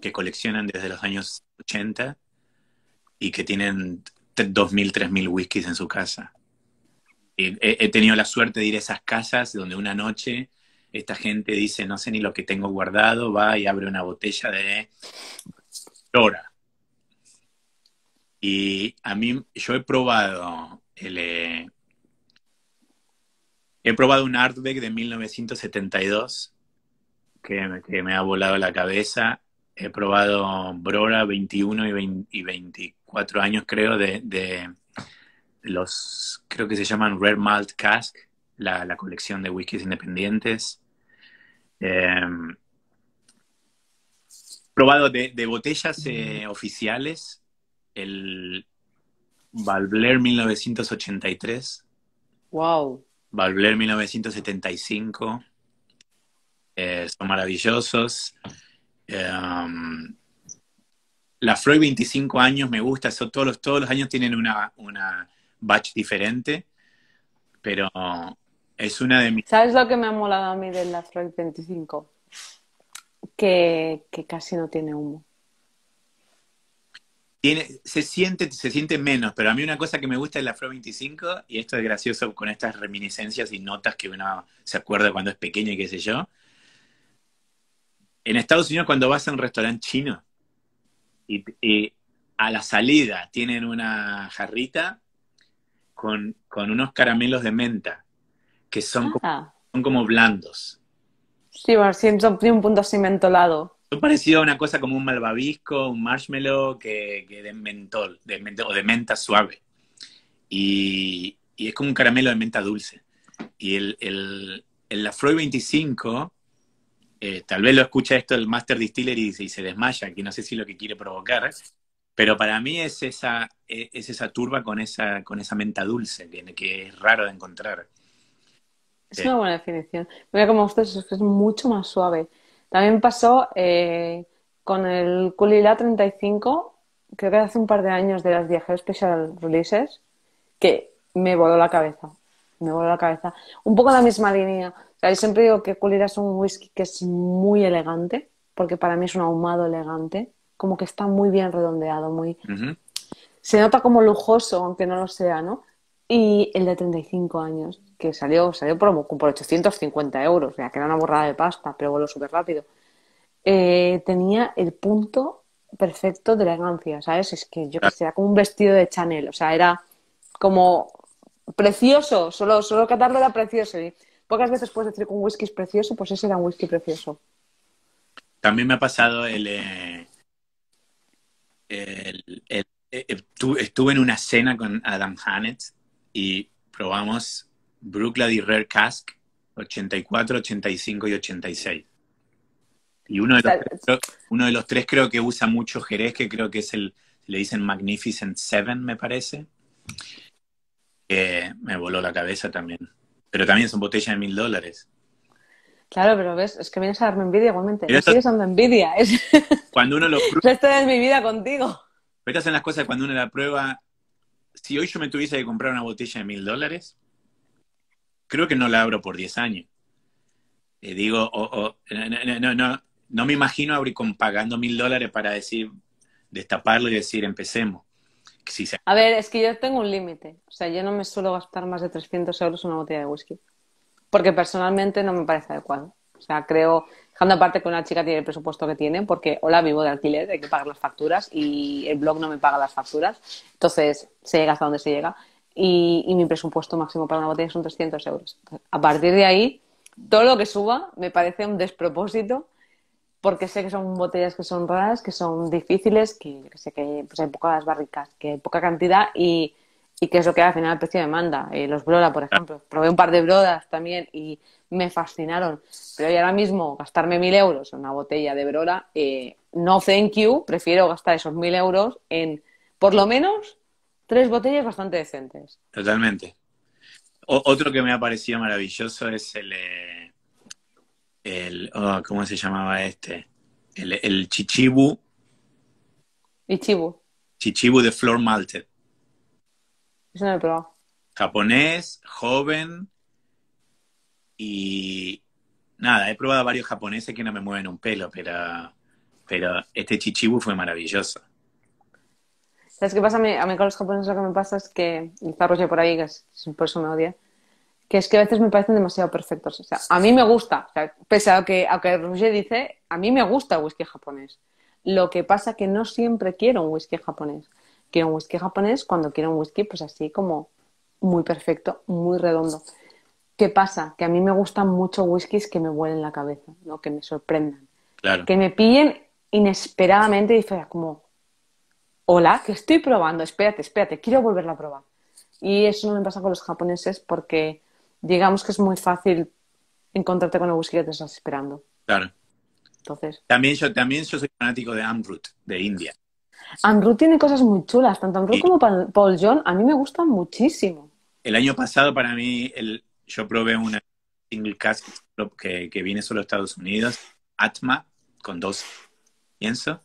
que coleccionan desde los años 80 y que tienen 2.000, 3.000 whiskies en su casa. he, tenido la suerte de ir a esas casas donde una noche esta gente dice, no sé ni lo que tengo guardado, va y abre una botella de flora. Y a mí, yo he probado el... Eh, he probado un artbeck de 1972 que me, que, me ha volado la cabeza. He probado Brora 21 y, 24 años, creo, de, de, los, creo que se llaman Rare Malt Cask, la, la colección de whiskies independientes. Eh, probado de, botellas eh, oficiales el Valbler 1983. Wow. Valbler 1975. Eh, son maravillosos. Em, la Freud 25 años me gusta, eso, todos, los, todos los años tienen una, una batch diferente, pero es una de mis... ¿Sabes lo que me ha molado a mí de la Freud 25? Que, que casi no tiene humo se, siente, se siente menos, pero a mí una cosa que me gusta es la Afro 25, y esto es gracioso con estas reminiscencias y notas que uno se acuerda cuando es pequeño y qué sé yo. En Estados Unidos, cuando vas a un restaurante chino y, a la salida tienen una jarrita con, unos caramelos de menta que son, ah. como, son como blandos. Sí, bueno, sí, un punto cimentolado ha parecido a una cosa como un malvavisco, un marshmallow que, que de mentol, o de menta suave. Y, y, es como un caramelo de menta dulce. Y el, el, el 25, eh, tal vez lo escucha esto el Master Distiller y, se desmaya, que no sé si es lo que quiere provocar, pero para mí es esa, e, es esa turba con esa, con esa menta dulce, que, que es raro de encontrar. Es una buena definición. Mira, como usted es mucho más suave. También pasó eh, con el Kulila 35, creo que hace un par de años de las Viajeros Special Releases, que me voló la cabeza. Me voló la cabeza. Un poco la misma línea. O sea, yo siempre digo que Kulila es un whisky que es muy elegante, porque para mí es un ahumado elegante, como que está muy bien redondeado, muy... Se nota como lujoso, aunque no lo sea, ¿no? Y el de 35 años, que salió, salió por, por 850 euros, sea, que era una borrada de pasta, pero voló súper rápido. Eh, tenía el punto perfecto de elegancia, ¿sabes? Es que yo que sé, era como un vestido de Chanel, o sea, era como precioso, solo, solo tarde era precioso. pocas veces puedes decir que un whisky es precioso, pues ese era un whisky precioso. También me ha pasado el, eh, eh, estuve en una cena con Adam Hannett y probamos y Rare Cask 84, 85 y 86. Y uno de, los, uno de los tres creo que usa mucho Jerez, que creo que es el, le dicen Magnificent Seven, me parece. me voló la cabeza también. Pero también son botellas de mil dólares. Claro, pero ves, es que vienes a darme envidia igualmente. Yo sigues dando envidia. Es... Cuando uno lo prueba. mi vida contigo. estas las cosas cuando uno la prueba si hoy yo me tuviese que comprar una botella de mil dólares, creo que no la abro por diez años. Eh, digo, no, no, no, me imagino abrir con pagando mil dólares para decir, destaparlo y decir, empecemos. A ver, es que yo tengo un límite. O sea, yo no me suelo gastar más de 300 euros en una botella de whisky. Porque personalmente no me parece adecuado. O sea, creo Dejando aparte que una chica tiene el presupuesto que tiene, porque hola, vivo de alquiler, hay que pagar las facturas y el blog no me paga las facturas. Entonces, se llega hasta donde se llega. Y, mi presupuesto máximo para una botella son 300 euros. A partir de ahí, todo lo que suba me parece un despropósito porque sé que son botellas que son raras, que son difíciles, que, sé que pues, hay pocas barricas, que hay poca cantidad y, y que es lo que al final el precio demanda. Eh, los Broda, por ejemplo. Probé un par de Brodas también y me fascinaron. Pero yo ahora mismo gastarme mil euros en una botella de Brora, eh, no thank you, prefiero gastar esos mil euros en por lo menos tres botellas bastante decentes. Totalmente. otro que me ha parecido maravilloso es el, eh, oh, ¿cómo se llamaba este? El, el chichibu. Chichibu de Flor Malted. Eso no lo he probado. Japonés, joven, y nada, he probado varios japoneses que no me mueven un pelo, pero, pero este chichibu fue maravilloso. ¿Sabes qué pasa? A mí, con los japoneses lo que me pasa es que, y está por ahí, es, por eso me odia, que es que a veces me parecen demasiado perfectos. O sea, a mí me gusta, o sea, pese a que, aunque que Roger dice, a mí me gusta el whisky japonés. Lo que pasa que no siempre quiero un whisky japonés. Quiero un whisky japonés cuando quiero un whisky, pues así como muy perfecto, muy redondo. ¿Qué pasa? Que a mí me gustan mucho whiskies que me vuelen la cabeza, ¿no? que me sorprendan. Claro. Que me pillen inesperadamente y fuera como, hola, que estoy probando, espérate, espérate, quiero volverla a probar. Y eso no me pasa con los japoneses porque digamos que es muy fácil encontrarte con el whisky que te estás esperando. Claro. Entonces. También yo, también soy fanático de Amrut, de India. Amrut tiene cosas muy chulas, tanto Amrut como Paul John, a mí me gustan muchísimo. El año pasado para mí el, yo probé una single cast que, que viene solo a Estados Unidos, Atma, con dos pienso.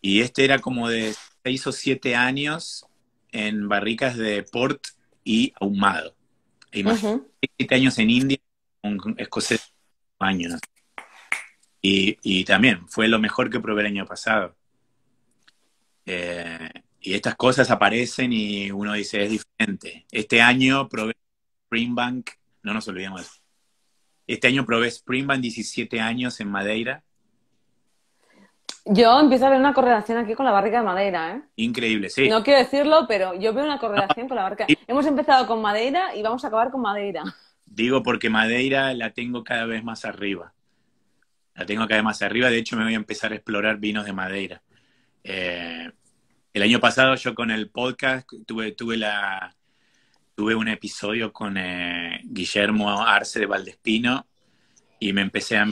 Y este era como de seis o siete años en barricas de port y ahumado. y imagínate, siete años en India, un escocés año. Y, y, también fue lo mejor que probé el año pasado. Eh, y estas cosas aparecen y uno dice, es diferente. Este año probé Springbank, no nos olvidemos. Este año probé Springbank, 17 años en Madeira. Yo empiezo a ver una correlación aquí con la barrica de Madeira, ¿eh? Increíble, sí. No quiero decirlo, pero yo veo una correlación con la barrica. Hemos empezado con Madeira y vamos a acabar con Madeira. Digo porque Madeira la tengo cada vez más arriba. La tengo cada vez más arriba. De hecho, me voy a empezar a explorar vinos de Madeira. Eh, el año pasado yo con el podcast tuve, tuve la, tuve un episodio con eh, Guillermo Arce de Valdespino y me empecé a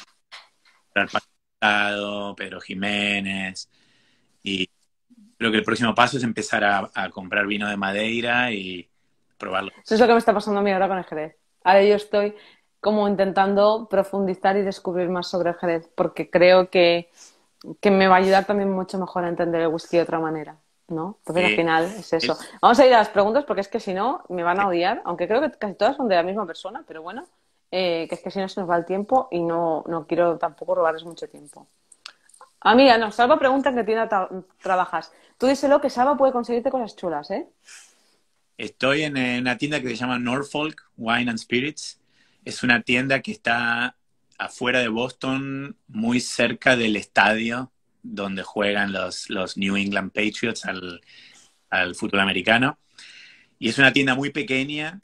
pero Jiménez y creo que el próximo paso es empezar a, comprar vino de Madeira y probarlo. Eso es lo que me está pasando a mí ahora con el Jerez. Ahora yo estoy como intentando profundizar y descubrir más sobre el Jerez porque creo que, que me va a ayudar también mucho mejor a entender el whisky de otra manera. ¿no? porque al final es eso. Vamos a ir a las preguntas porque es que si no me van a odiar, aunque creo que casi todas son de la misma persona, pero bueno, eh, que es que si no se nos va el tiempo y no, quiero tampoco robarles mucho tiempo. Amiga, no, Salva pregunta en qué tienda trabajas. Tú díselo que Salva puede conseguirte cosas chulas, ¿eh? Estoy en una tienda que se llama Norfolk Wine and Spirits. Es una tienda que está afuera de Boston, muy cerca del estadio donde juegan los, New England Patriots al, fútbol americano. Y es una tienda muy pequeña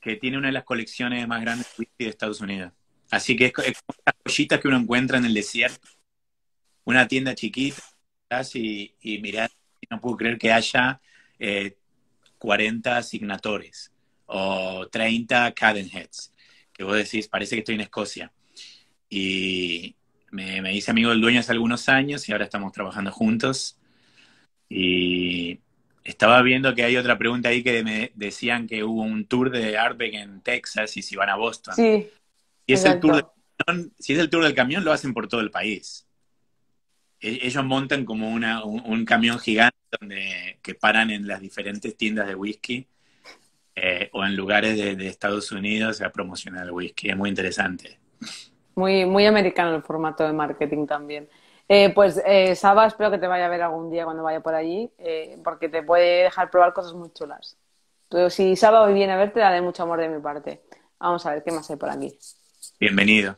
que tiene una de las colecciones más grandes de Estados Unidos. Así que es, como las que uno encuentra en el desierto. Una tienda chiquita, y, y mirá, no puedo creer que haya eh, 40 asignatores o 30 heads Que vos decís, parece que estoy en Escocia. Y, me, me hice amigo del dueño hace algunos años y ahora estamos trabajando juntos. Y estaba viendo que hay otra pregunta ahí que me decían que hubo un tour de Arbeck en Texas y si van a Boston. Sí. Y es el tour si es el tour del camión, lo hacen por todo el país. E, ellos montan como una, un, camión gigante donde, que paran en las diferentes tiendas de whisky eh, o en lugares de, de Estados Unidos a promocionar el whisky. Es muy interesante. Muy, muy americano el formato de marketing también. Eh, pues eh, Saba, espero que te vaya a ver algún día cuando vaya por allí, eh, porque te puede dejar probar cosas muy chulas. Pero si Saba hoy viene a verte, daré mucho amor de mi parte. Vamos a ver qué más hay por aquí. Bienvenido.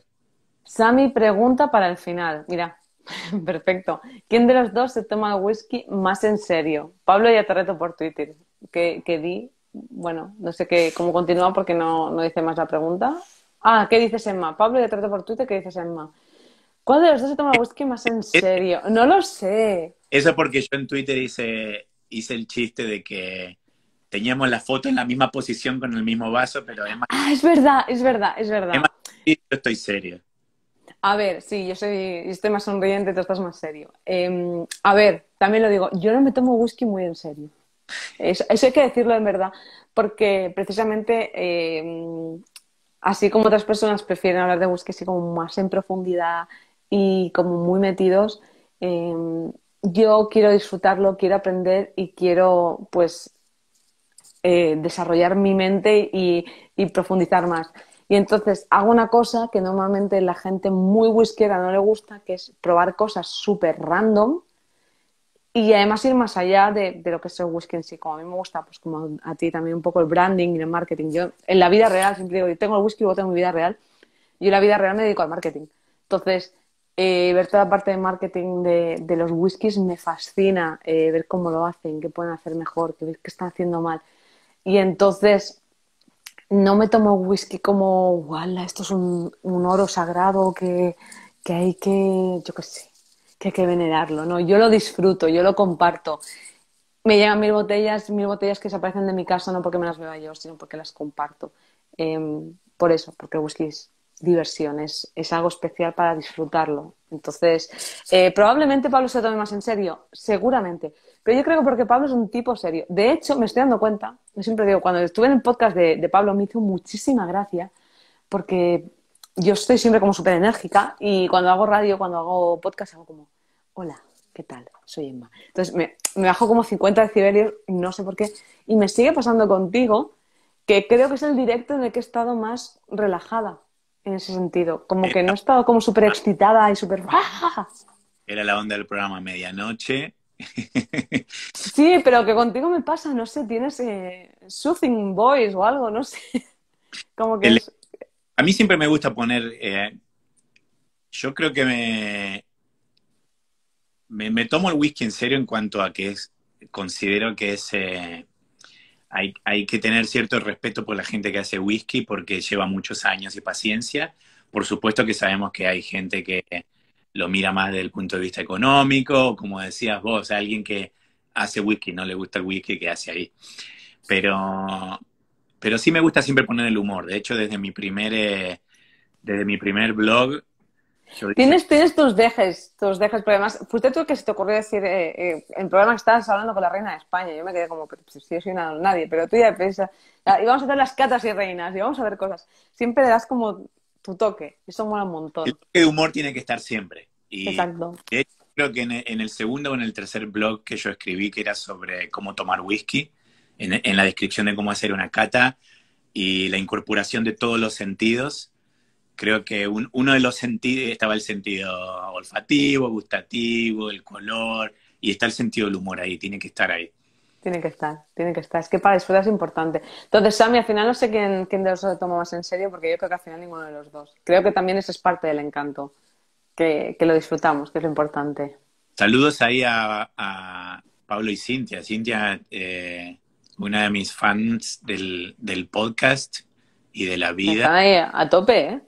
Sami pregunta para el final. Mira, perfecto. ¿Quién de los dos se toma el whisky más en serio? Pablo ya te reto por Twitter. Que, di, bueno, no sé qué, cómo continúa porque no, no dice más la pregunta. Ah, ¿qué dices Emma? Pablo, ya trato por Twitter, ¿qué dices Emma? ¿Cuál de los dos se toma whisky más en eh, serio? No lo sé. Eso porque yo en Twitter hice, hice el chiste de que teníamos la foto en la misma posición con el mismo vaso, pero Emma... Ah, es verdad, es verdad, es verdad. Emma, yo estoy serio. A ver, sí, yo soy, estoy más sonriente, tú estás más serio. Em, a ver, también lo digo, yo no me tomo whisky muy en serio. Eso, hay que decirlo en verdad, porque precisamente em, así como otras personas prefieren hablar de whisky como más en profundidad y como muy metidos, em, yo quiero disfrutarlo, quiero aprender y quiero pues eh, desarrollar mi mente y, profundizar más. Y entonces hago una cosa que normalmente la gente muy whiskera no le gusta, que es probar cosas súper random y además ir más allá de, lo que es el whisky en sí. Como a mí me gusta, pues como a ti también un poco el branding y el marketing. Yo en la vida real siempre digo, yo tengo el whisky, luego tengo mi vida real. Yo en la vida real me dedico al marketing. Entonces, eh, ver toda la parte de marketing de, de los whiskies me fascina. Eh, ver cómo lo hacen, qué pueden hacer mejor, qué, qué están haciendo mal. Y entonces, no me tomo whisky como, guala, esto es un, oro sagrado que, que hay que, yo qué sé que venerarlo, ¿no? Yo lo disfruto, yo lo comparto. Me llegan mil botellas, mil botellas que se aparecen de mi casa, no porque me las beba yo, sino porque las comparto. Em, por eso, porque busquéis es diversión, es, algo especial para disfrutarlo. Entonces, eh, probablemente Pablo se tome más en serio, seguramente. Pero yo creo porque Pablo es un tipo serio. De hecho, me estoy dando cuenta, yo siempre digo, cuando estuve en el podcast de, de Pablo me hizo muchísima gracia, porque yo estoy siempre como súper enérgica y cuando hago radio, cuando hago podcast, hago como, hola, ¿qué tal? Soy Emma. Entonces me, bajo como 50 decibelios, no sé por qué, y me sigue pasando contigo, que creo que es el directo en el que he estado más relajada en ese sentido, como que no he eh, estado como ah, súper excitada y súper... ¡Ah! Era la onda del programa medianoche. Sí, pero que contigo me pasa, no sé, tienes eh, soothing voice o algo, no sé. Como que... A mí siempre me gusta poner... Eh, yo creo que me me, tomo el whisky en serio en cuanto a que es, considero que es, eh, hay, que tener cierto respeto por la gente que hace whisky porque lleva muchos años y paciencia. Por supuesto que sabemos que hay gente que lo mira más desde el punto de vista económico, como decías vos, alguien que hace whisky, no le gusta el whisky que hace ahí. Pero, pero sí me gusta siempre poner el humor. De hecho, desde mi primer, eh, desde mi primer blog Tienes, tienes tus dejes, tus dejes, problemas... además, fuiste tú que se te ocurrió decir eh, eh, en el programa que estabas hablando con la reina de España. Yo me quedé como, pues, si yo soy nadie, pero tú ya piensas, y vamos a hacer las catas y reinas, y vamos a ver cosas. Siempre le das como tu toque, eso mola un montón. El toque de humor tiene que estar siempre. Y Exacto. creo que en, el segundo o en el tercer blog que yo escribí, que era sobre cómo tomar whisky, en la descripción de cómo hacer una cata y la incorporación de todos los sentidos creo que uno de los sentidos, estaba el sentido olfativo, gustativo, el color, y está el sentido del humor ahí, tiene que estar ahí. Tiene que estar, tiene que estar. Es que para disfrutar es importante. Entonces, Sammy, al final no sé quién, quién de los dos se toma más en serio, porque yo creo que al final ninguno de los dos. Creo que también eso es parte del encanto, que, lo disfrutamos, que es lo importante. Saludos ahí a, Pablo y Cintia. Cintia, eh, una de mis fans del, del podcast y de la vida. Están ahí a tope, ¿eh?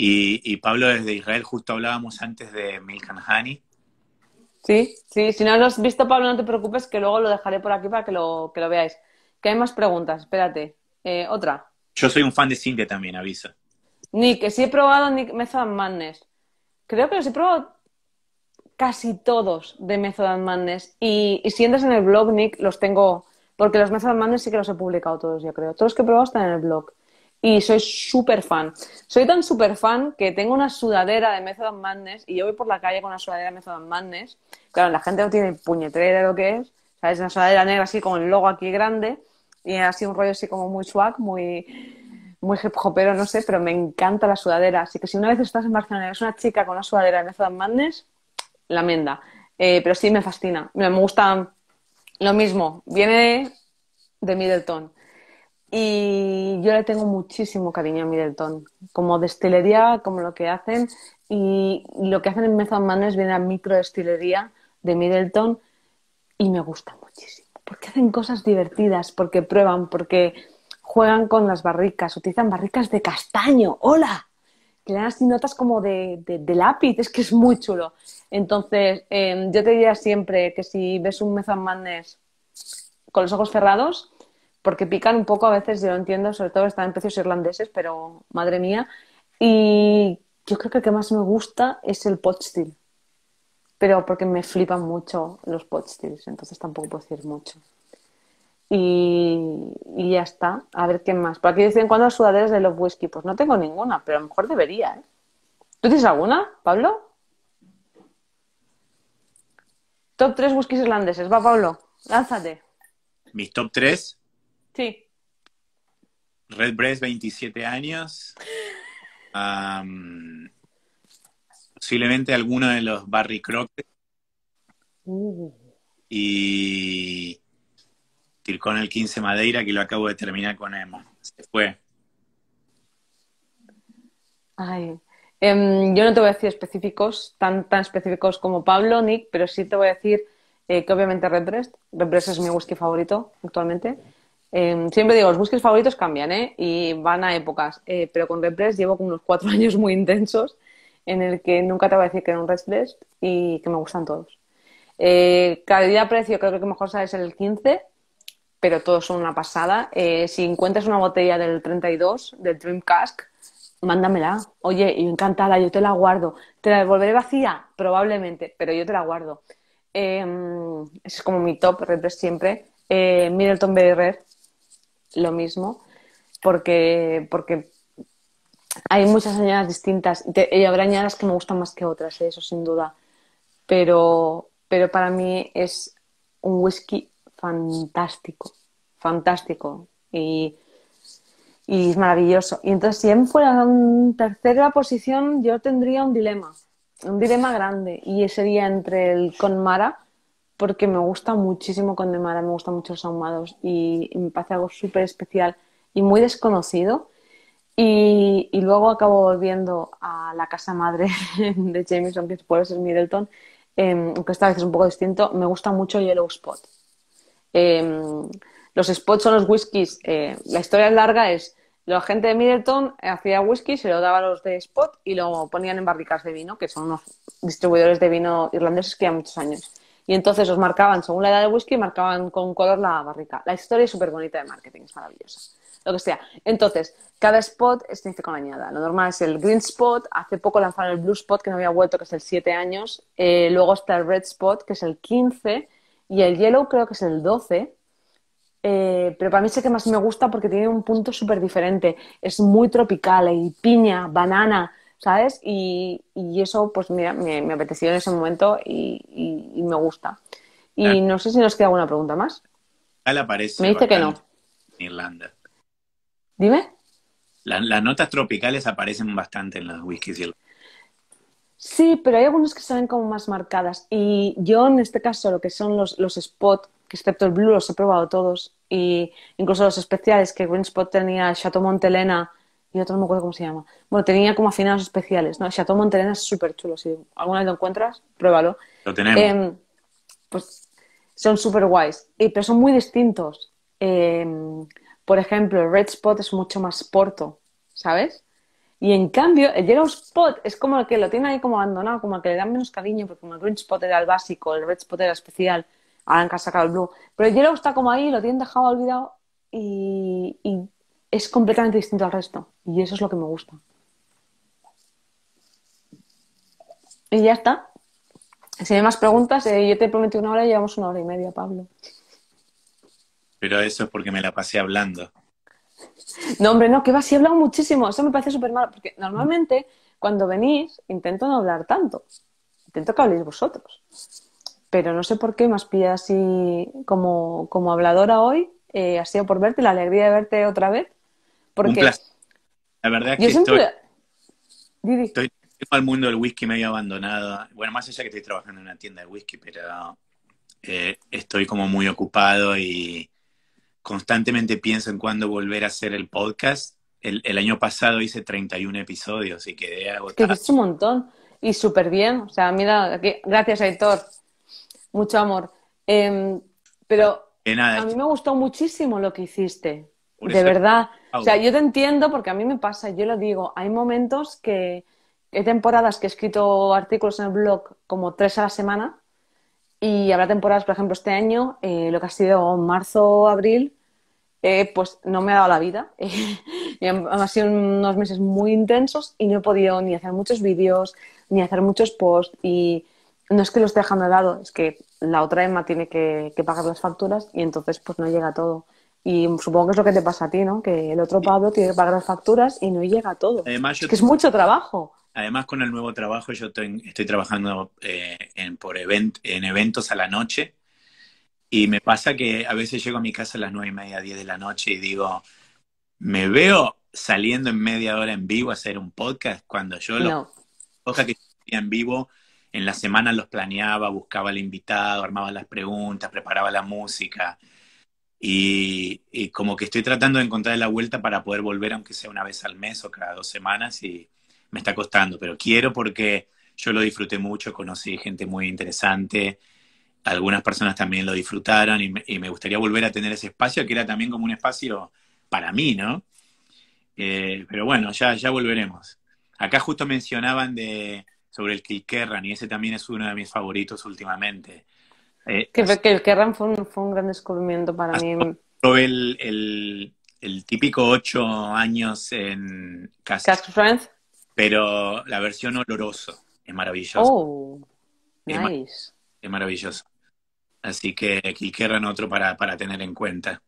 Y, Pablo, desde Israel, justo hablábamos antes de Milkan Hani. Sí, sí, si no lo has visto, Pablo, no te preocupes, que luego lo dejaré por aquí para que lo, veáis. Que hay más preguntas, espérate. Eh, otra. Yo soy un fan de Cintia también, avisa. Nick, sí he probado Nick Method Madness. Creo que los he probado casi todos de Method Madness. Y, y si entras en el blog, Nick, los tengo. Porque los Method Madness sí que los he publicado todos, yo creo. Todos los que he probado están en el blog y soy súper fan. Soy tan súper fan que tengo una sudadera de Method and Madness y yo voy por la calle con una sudadera de Method Madness. Claro, la gente no tiene puñetera de lo que es. Es Una sudadera negra así con el logo aquí grande y así un rollo así como muy swag, muy, muy hip hopero, no sé, pero me encanta la sudadera. Así que si una vez estás en Barcelona y eres una chica con una sudadera de Method Madness, la menda. Eh, pero sí me fascina. Me gusta lo mismo. Viene de Middleton y yo le tengo muchísimo cariño a Middleton, como destilería, como lo que hacen. Y lo que hacen en Method Mano viene a microdestilería de Middleton y me gusta muchísimo. Porque hacen cosas divertidas, porque prueban, porque juegan con las barricas, utilizan barricas de castaño. ¡Hola! Que le dan así notas como de, lápiz, es que es muy chulo. Entonces, eh, yo te diría siempre que si ves un Madness con los ojos cerrados, porque pican un poco a veces, yo lo entiendo, sobre todo están en precios irlandeses, pero madre mía. Y yo creo que el que más me gusta es el pot pero porque me flipan mucho los pot entonces tampoco puedo decir mucho. Y, ya está, a ver qué más. Por aquí dicen, ¿cuándo sudaderas de los whisky? Pues no tengo ninguna, pero a lo mejor debería. ¿eh? ¿Tú tienes alguna, Pablo? Top 3 whiskies irlandeses, va Pablo, lánzate. Mis top 3 Sí. Red Breast, 27 años. posiblemente alguno de los Barry Crockett. Uh. Y Tircón el 15 Madeira, que lo acabo de terminar con Emma. Se fue. Em, yo no te voy a decir específicos, tan, tan específicos como Pablo, Nick, pero sí te voy a decir eh, que obviamente Red Breast. Red Breast es mi whisky favorito actualmente. Em, siempre digo, los busques favoritos cambian, ¿eh? Y van a épocas. Eh, pero con Press llevo como unos cuatro años muy intensos en el que nunca te voy a decir que era un Press y que me gustan todos. Eh, Calidad-precio creo que mejor sabes el 15, pero todos son una pasada. Eh, si encuentras una botella del 32, del Dream Cask, mándamela. Oye, encantada, yo te la guardo. ¿Te la devolveré vacía? Probablemente, pero yo te la guardo. Em, es como mi top Press siempre. Middleton Berry Red, lo mismo, porque, porque hay muchas añadas distintas y habrá añadas que me gustan más que otras, ¿eh? eso sin duda. Pero, pero para mí es un whisky fantástico, fantástico y, y es maravilloso. Y entonces, si él em fuera en tercera posición, yo tendría un dilema, un dilema grande y sería entre el Conmara porque me gusta muchísimo Condemara, me gustan mucho los ahumados y me parece algo súper especial y muy desconocido. Y, luego acabo volviendo a la casa madre de Jameson, em, que puede ser Middleton, aunque esta vez es un poco distinto. Me gusta mucho Yellow Spot. Em, los spots son los whiskies. Eh, la historia larga es la gente de Middleton hacía whisky, se lo daba a los de Spot y lo ponían en barricas de vino, que son unos distribuidores de vino irlandeses que ya muchos años. Y entonces os marcaban, según la edad del whisky, marcaban con color la barrica. La historia es súper bonita de marketing, es maravillosa. Lo que sea. Entonces, cada spot es con añada. Lo normal es el green spot. Hace poco lanzaron el blue spot, que no había vuelto, que es el 7 años. Eh, luego está el red spot, que es el 15. Y el yellow creo que es el 12. Eh, pero para mí es que más me gusta porque tiene un punto súper diferente. Es muy tropical, hay piña, banana, ¿sabes? Y, eso, pues mira, me, apeteció en ese momento y, me gusta. Y ah. no sé si nos queda alguna pregunta más. Ah, aparece. Me dice que no. Irlanda. Dime. las notas tropicales aparecen bastante en los whiskies Sí, pero hay algunos que salen como más marcadas. Y yo en este caso, lo que son los, los spot, que excepto el blue los he probado todos, y incluso los especiales que Green Spot tenía, Chateau Montelena, y otro no me acuerdo cómo se llama. Bueno, tenía como afinados especiales, ¿no? Chateau Montelena es súper chulo, si alguna vez lo encuentras, pruébalo. Lo tenemos. Em, pues son súper guays, pero son muy distintos. Em, por ejemplo, el Red Spot es mucho más porto, ¿sabes? Y en cambio, el Yellow Spot es como el que lo tiene ahí como abandonado, como el que le dan menos cariño, porque como el Green Spot era el básico, el Red Spot era especial, ahora han sacado el Blue. Pero el Yellow está como ahí, lo tienen dejado olvidado y es completamente distinto al resto. Y eso es lo que me gusta. Y ya está. Si hay más preguntas, eh, yo te prometí una hora y llevamos una hora y media, Pablo. Pero eso es porque me la pasé hablando. No, hombre, no, que va, y he hablado muchísimo. Eso me parece súper malo, porque normalmente cuando venís intento no hablar tanto. Intento que habléis vosotros. Pero no sé por qué más pillado así como, habladora hoy. Eh, ha sido por verte, la alegría de verte otra vez. Porque La verdad que estoy, estoy al mundo del whisky medio abandonado. Bueno, más allá que estoy trabajando en una tienda de whisky, pero eh, estoy como muy ocupado y constantemente pienso en cuándo volver a hacer el podcast. El, año pasado hice 31 episodios y quedé agotado. Es un montón y súper bien. O sea, mira, gracias, Héctor. Mucho amor. Em, pero a mí me gustó muchísimo lo que hiciste de verdad. O sea, yo te entiendo porque a mí me pasa, yo lo digo, hay momentos que hay temporadas que he escrito artículos en el blog como tres a la semana y habrá temporadas, por ejemplo, este año, eh, lo que ha sido marzo, abril, eh, pues no me ha dado la vida. han sido unos meses muy intensos y no he podido ni hacer muchos vídeos, ni hacer muchos posts y no es que los esté dejando de lado, es que la otra Emma tiene que, que pagar las facturas y entonces pues no llega todo. Y supongo que es lo que te pasa a ti, ¿no? Que el otro Pablo tiene que pagar las facturas y no llega todo. es que es mucho trabajo. Además, con el nuevo trabajo, yo estoy, trabajando eh, en, por event, en eventos a la noche. Y me pasa que a veces llego a mi casa a las nueve y media, diez de la noche y digo, me veo saliendo en media hora en vivo a hacer un podcast cuando yo lo no. sea que en vivo en la semana los planeaba, buscaba al invitado, armaba las preguntas, preparaba la música. Y, como que estoy tratando de encontrar la vuelta para poder volver, aunque sea una vez al mes o cada dos semanas, y me está costando, pero quiero porque yo lo disfruté mucho, conocí gente muy interesante, algunas personas también lo disfrutaron y me, gustaría volver a tener ese espacio, que era también como un espacio para mí, ¿no? Eh, pero bueno, ya, ya volveremos. Acá justo mencionaban de, sobre el Kilkerran y ese también es uno de mis favoritos últimamente. Eh, que, el Kerran fue un, gran descubrimiento para mí. El, el, típico ocho años en Cask, Pero la versión oloroso es maravillosa. Oh, es, maravilloso. Así que Kerran otro para, para tener en cuenta.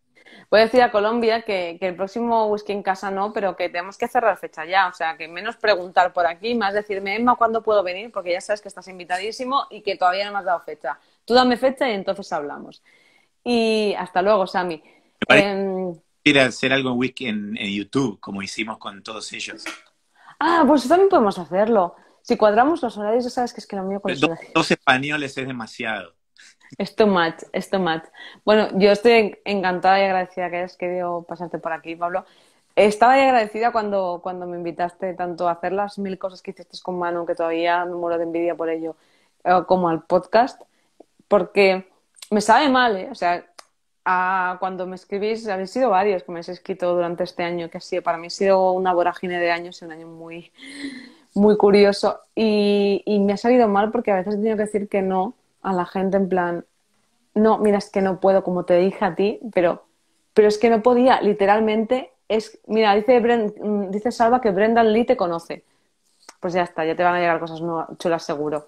Voy a decir a Colombia que, que, el próximo whisky en casa no, pero que tenemos que cerrar fecha ya. O sea, que menos preguntar por aquí, más decirme, Emma, ¿cuándo puedo venir? Porque ya sabes que estás invitadísimo y que todavía no me has dado fecha dame fecha y entonces hablamos. Y hasta luego, Sami. Eh, hacer algo en, Wiki en, YouTube, como hicimos con todos ellos. Ah, pues también podemos hacerlo. Si cuadramos los horarios, ya sabes que es que lo mío con los dos, españoles es demasiado. Es too much, es too much. Bueno, yo estoy encantada y agradecida que hayas querido pasarte por aquí, Pablo. Estaba agradecida cuando, cuando me invitaste tanto a hacer las mil cosas que hiciste con Manu, que todavía me muero de envidia por ello, eh, como al podcast porque me sabe mal, ¿eh? O sea, cuando me escribís, habéis sido varios que me habéis escrito durante este año, que ha sido, para mí ha sido una vorágine de años un año muy, muy curioso. Y, me ha salido mal porque a veces he tenido que decir que no a la gente en plan, no, mira, es que no puedo, como te dije a ti, pero, pero es que no podía, literalmente, es, mira, dice, dice Salva que Brendan Lee te conoce. Pues ya está, ya te van a llegar cosas nuevas, chulas seguro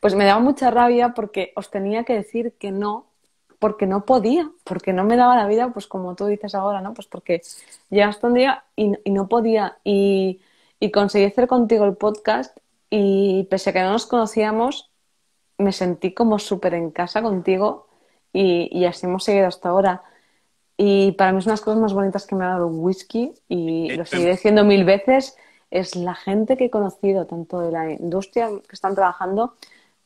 pues me daba mucha rabia porque os tenía que decir que no, porque no podía, porque no me daba la vida, pues como tú dices ahora, ¿no? Pues porque llegaste un día y, no podía y, y conseguí hacer contigo el podcast y pese a que no nos conocíamos, me sentí como súper en casa contigo y, y, así hemos seguido hasta ahora. Y para mí es una de las cosas más bonitas que me ha dado un whisky y eh, lo eh, seguiré diciendo mil veces es la gente que he conocido, tanto de la industria que están trabajando,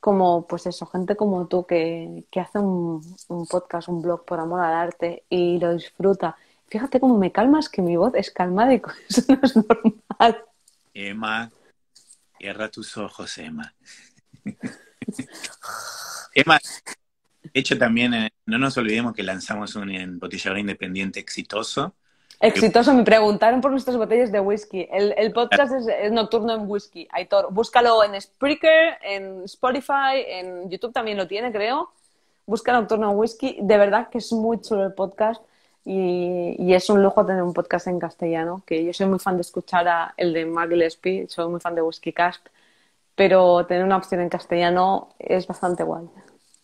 como pues eso, gente como tú que, que hace un, podcast, un blog por amor al arte y lo disfruta. Fíjate cómo me calmas, que mi voz es calmada y eso no es normal. Emma, cierra tus ojos, Emma. Emma, de hecho también, eh, no nos olvidemos que lanzamos un embotellador independiente exitoso Exitoso, me preguntaron por nuestras botellas de whisky. El, podcast es, nocturno en whisky. Aitor, búscalo en Spreaker, en Spotify, en YouTube también lo tiene, creo. Busca nocturno en whisky. De verdad que es muy chulo el podcast y, es un lujo tener un podcast en castellano, que yo soy muy fan de escuchar a el de Mark Gillespie, soy muy fan de Whisky Cast, pero tener una opción en castellano es bastante guay.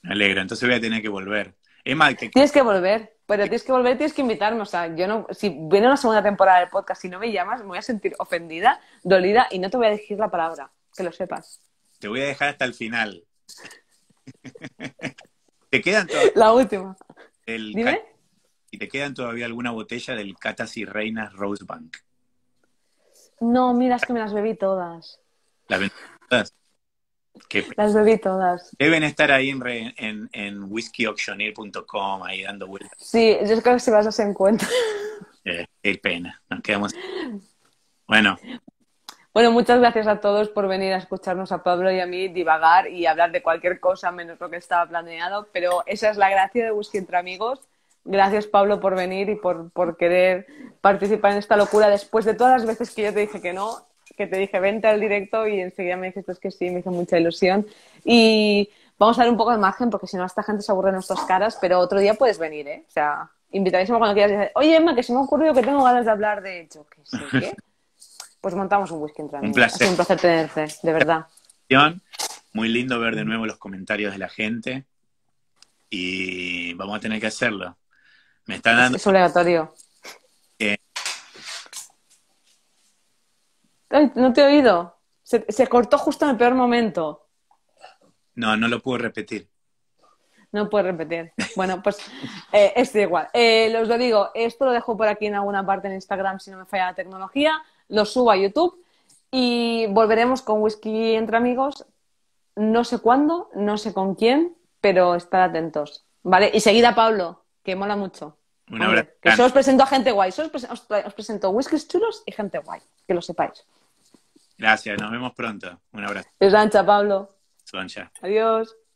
Me entonces voy a tener que volver. Tienes que volver. Pero tienes que volver, tienes que invitarme. O sea, yo no, si viene una segunda temporada del podcast y no me llamas, me voy a sentir ofendida, dolida y no te voy a decir la palabra, que lo sepas. Te voy a dejar hasta el final. te quedan todas. La última. Dime. Y te quedan todavía alguna botella del Catas y Reinas Rosebank. No, mira, es que me las bebí todas. ¿Las bebí todas? las bebí todas. Deben estar ahí en, en, whiskyauctioneer.com, ahí dando vueltas. Sí, yo creo que si vas a hacer encuentro. Eh, qué pena, Bueno. Bueno, muchas gracias a todos por venir a escucharnos a Pablo y a mí divagar y hablar de cualquier cosa menos lo que estaba planeado, pero esa es la gracia de Whisky entre amigos. Gracias Pablo por venir y por, por querer participar en esta locura después de todas las veces que yo te dije que no que te dije, vente al directo y enseguida me dijiste es que sí, me hizo mucha ilusión. Y vamos a dar un poco de margen porque si no, esta gente se aburre de nuestras caras, pero otro día puedes venir, ¿eh? O sea, invitadísimo cuando quieras. Oye, Emma, que se me ha ocurrido que tengo ganas de hablar de hecho, ¿Qué sé qué. Pues montamos un whisky entre amigos. Un placer. Es un placer tenerte, de verdad. Muy lindo ver de nuevo los comentarios de la gente y vamos a tener que hacerlo. Me están dando. Es obligatorio. Eh, no te he oído. Se, cortó justo en el peor momento. No, no lo puedo repetir. No puedo repetir. Bueno, pues eh, es igual. Eh, os lo digo, esto lo dejo por aquí en alguna parte en Instagram si no me falla la tecnología. Lo subo a YouTube y volveremos con Whisky entre amigos. No sé cuándo, no sé con quién, pero estar atentos. ¿Vale? Y seguida Pablo, que mola mucho. os presento a gente guay. os, presento whiskies chulos y gente guay, que lo sepáis. Gracias, nos vemos pronto. Un abrazo. Es Sancha, Pablo. Sancha. Adiós.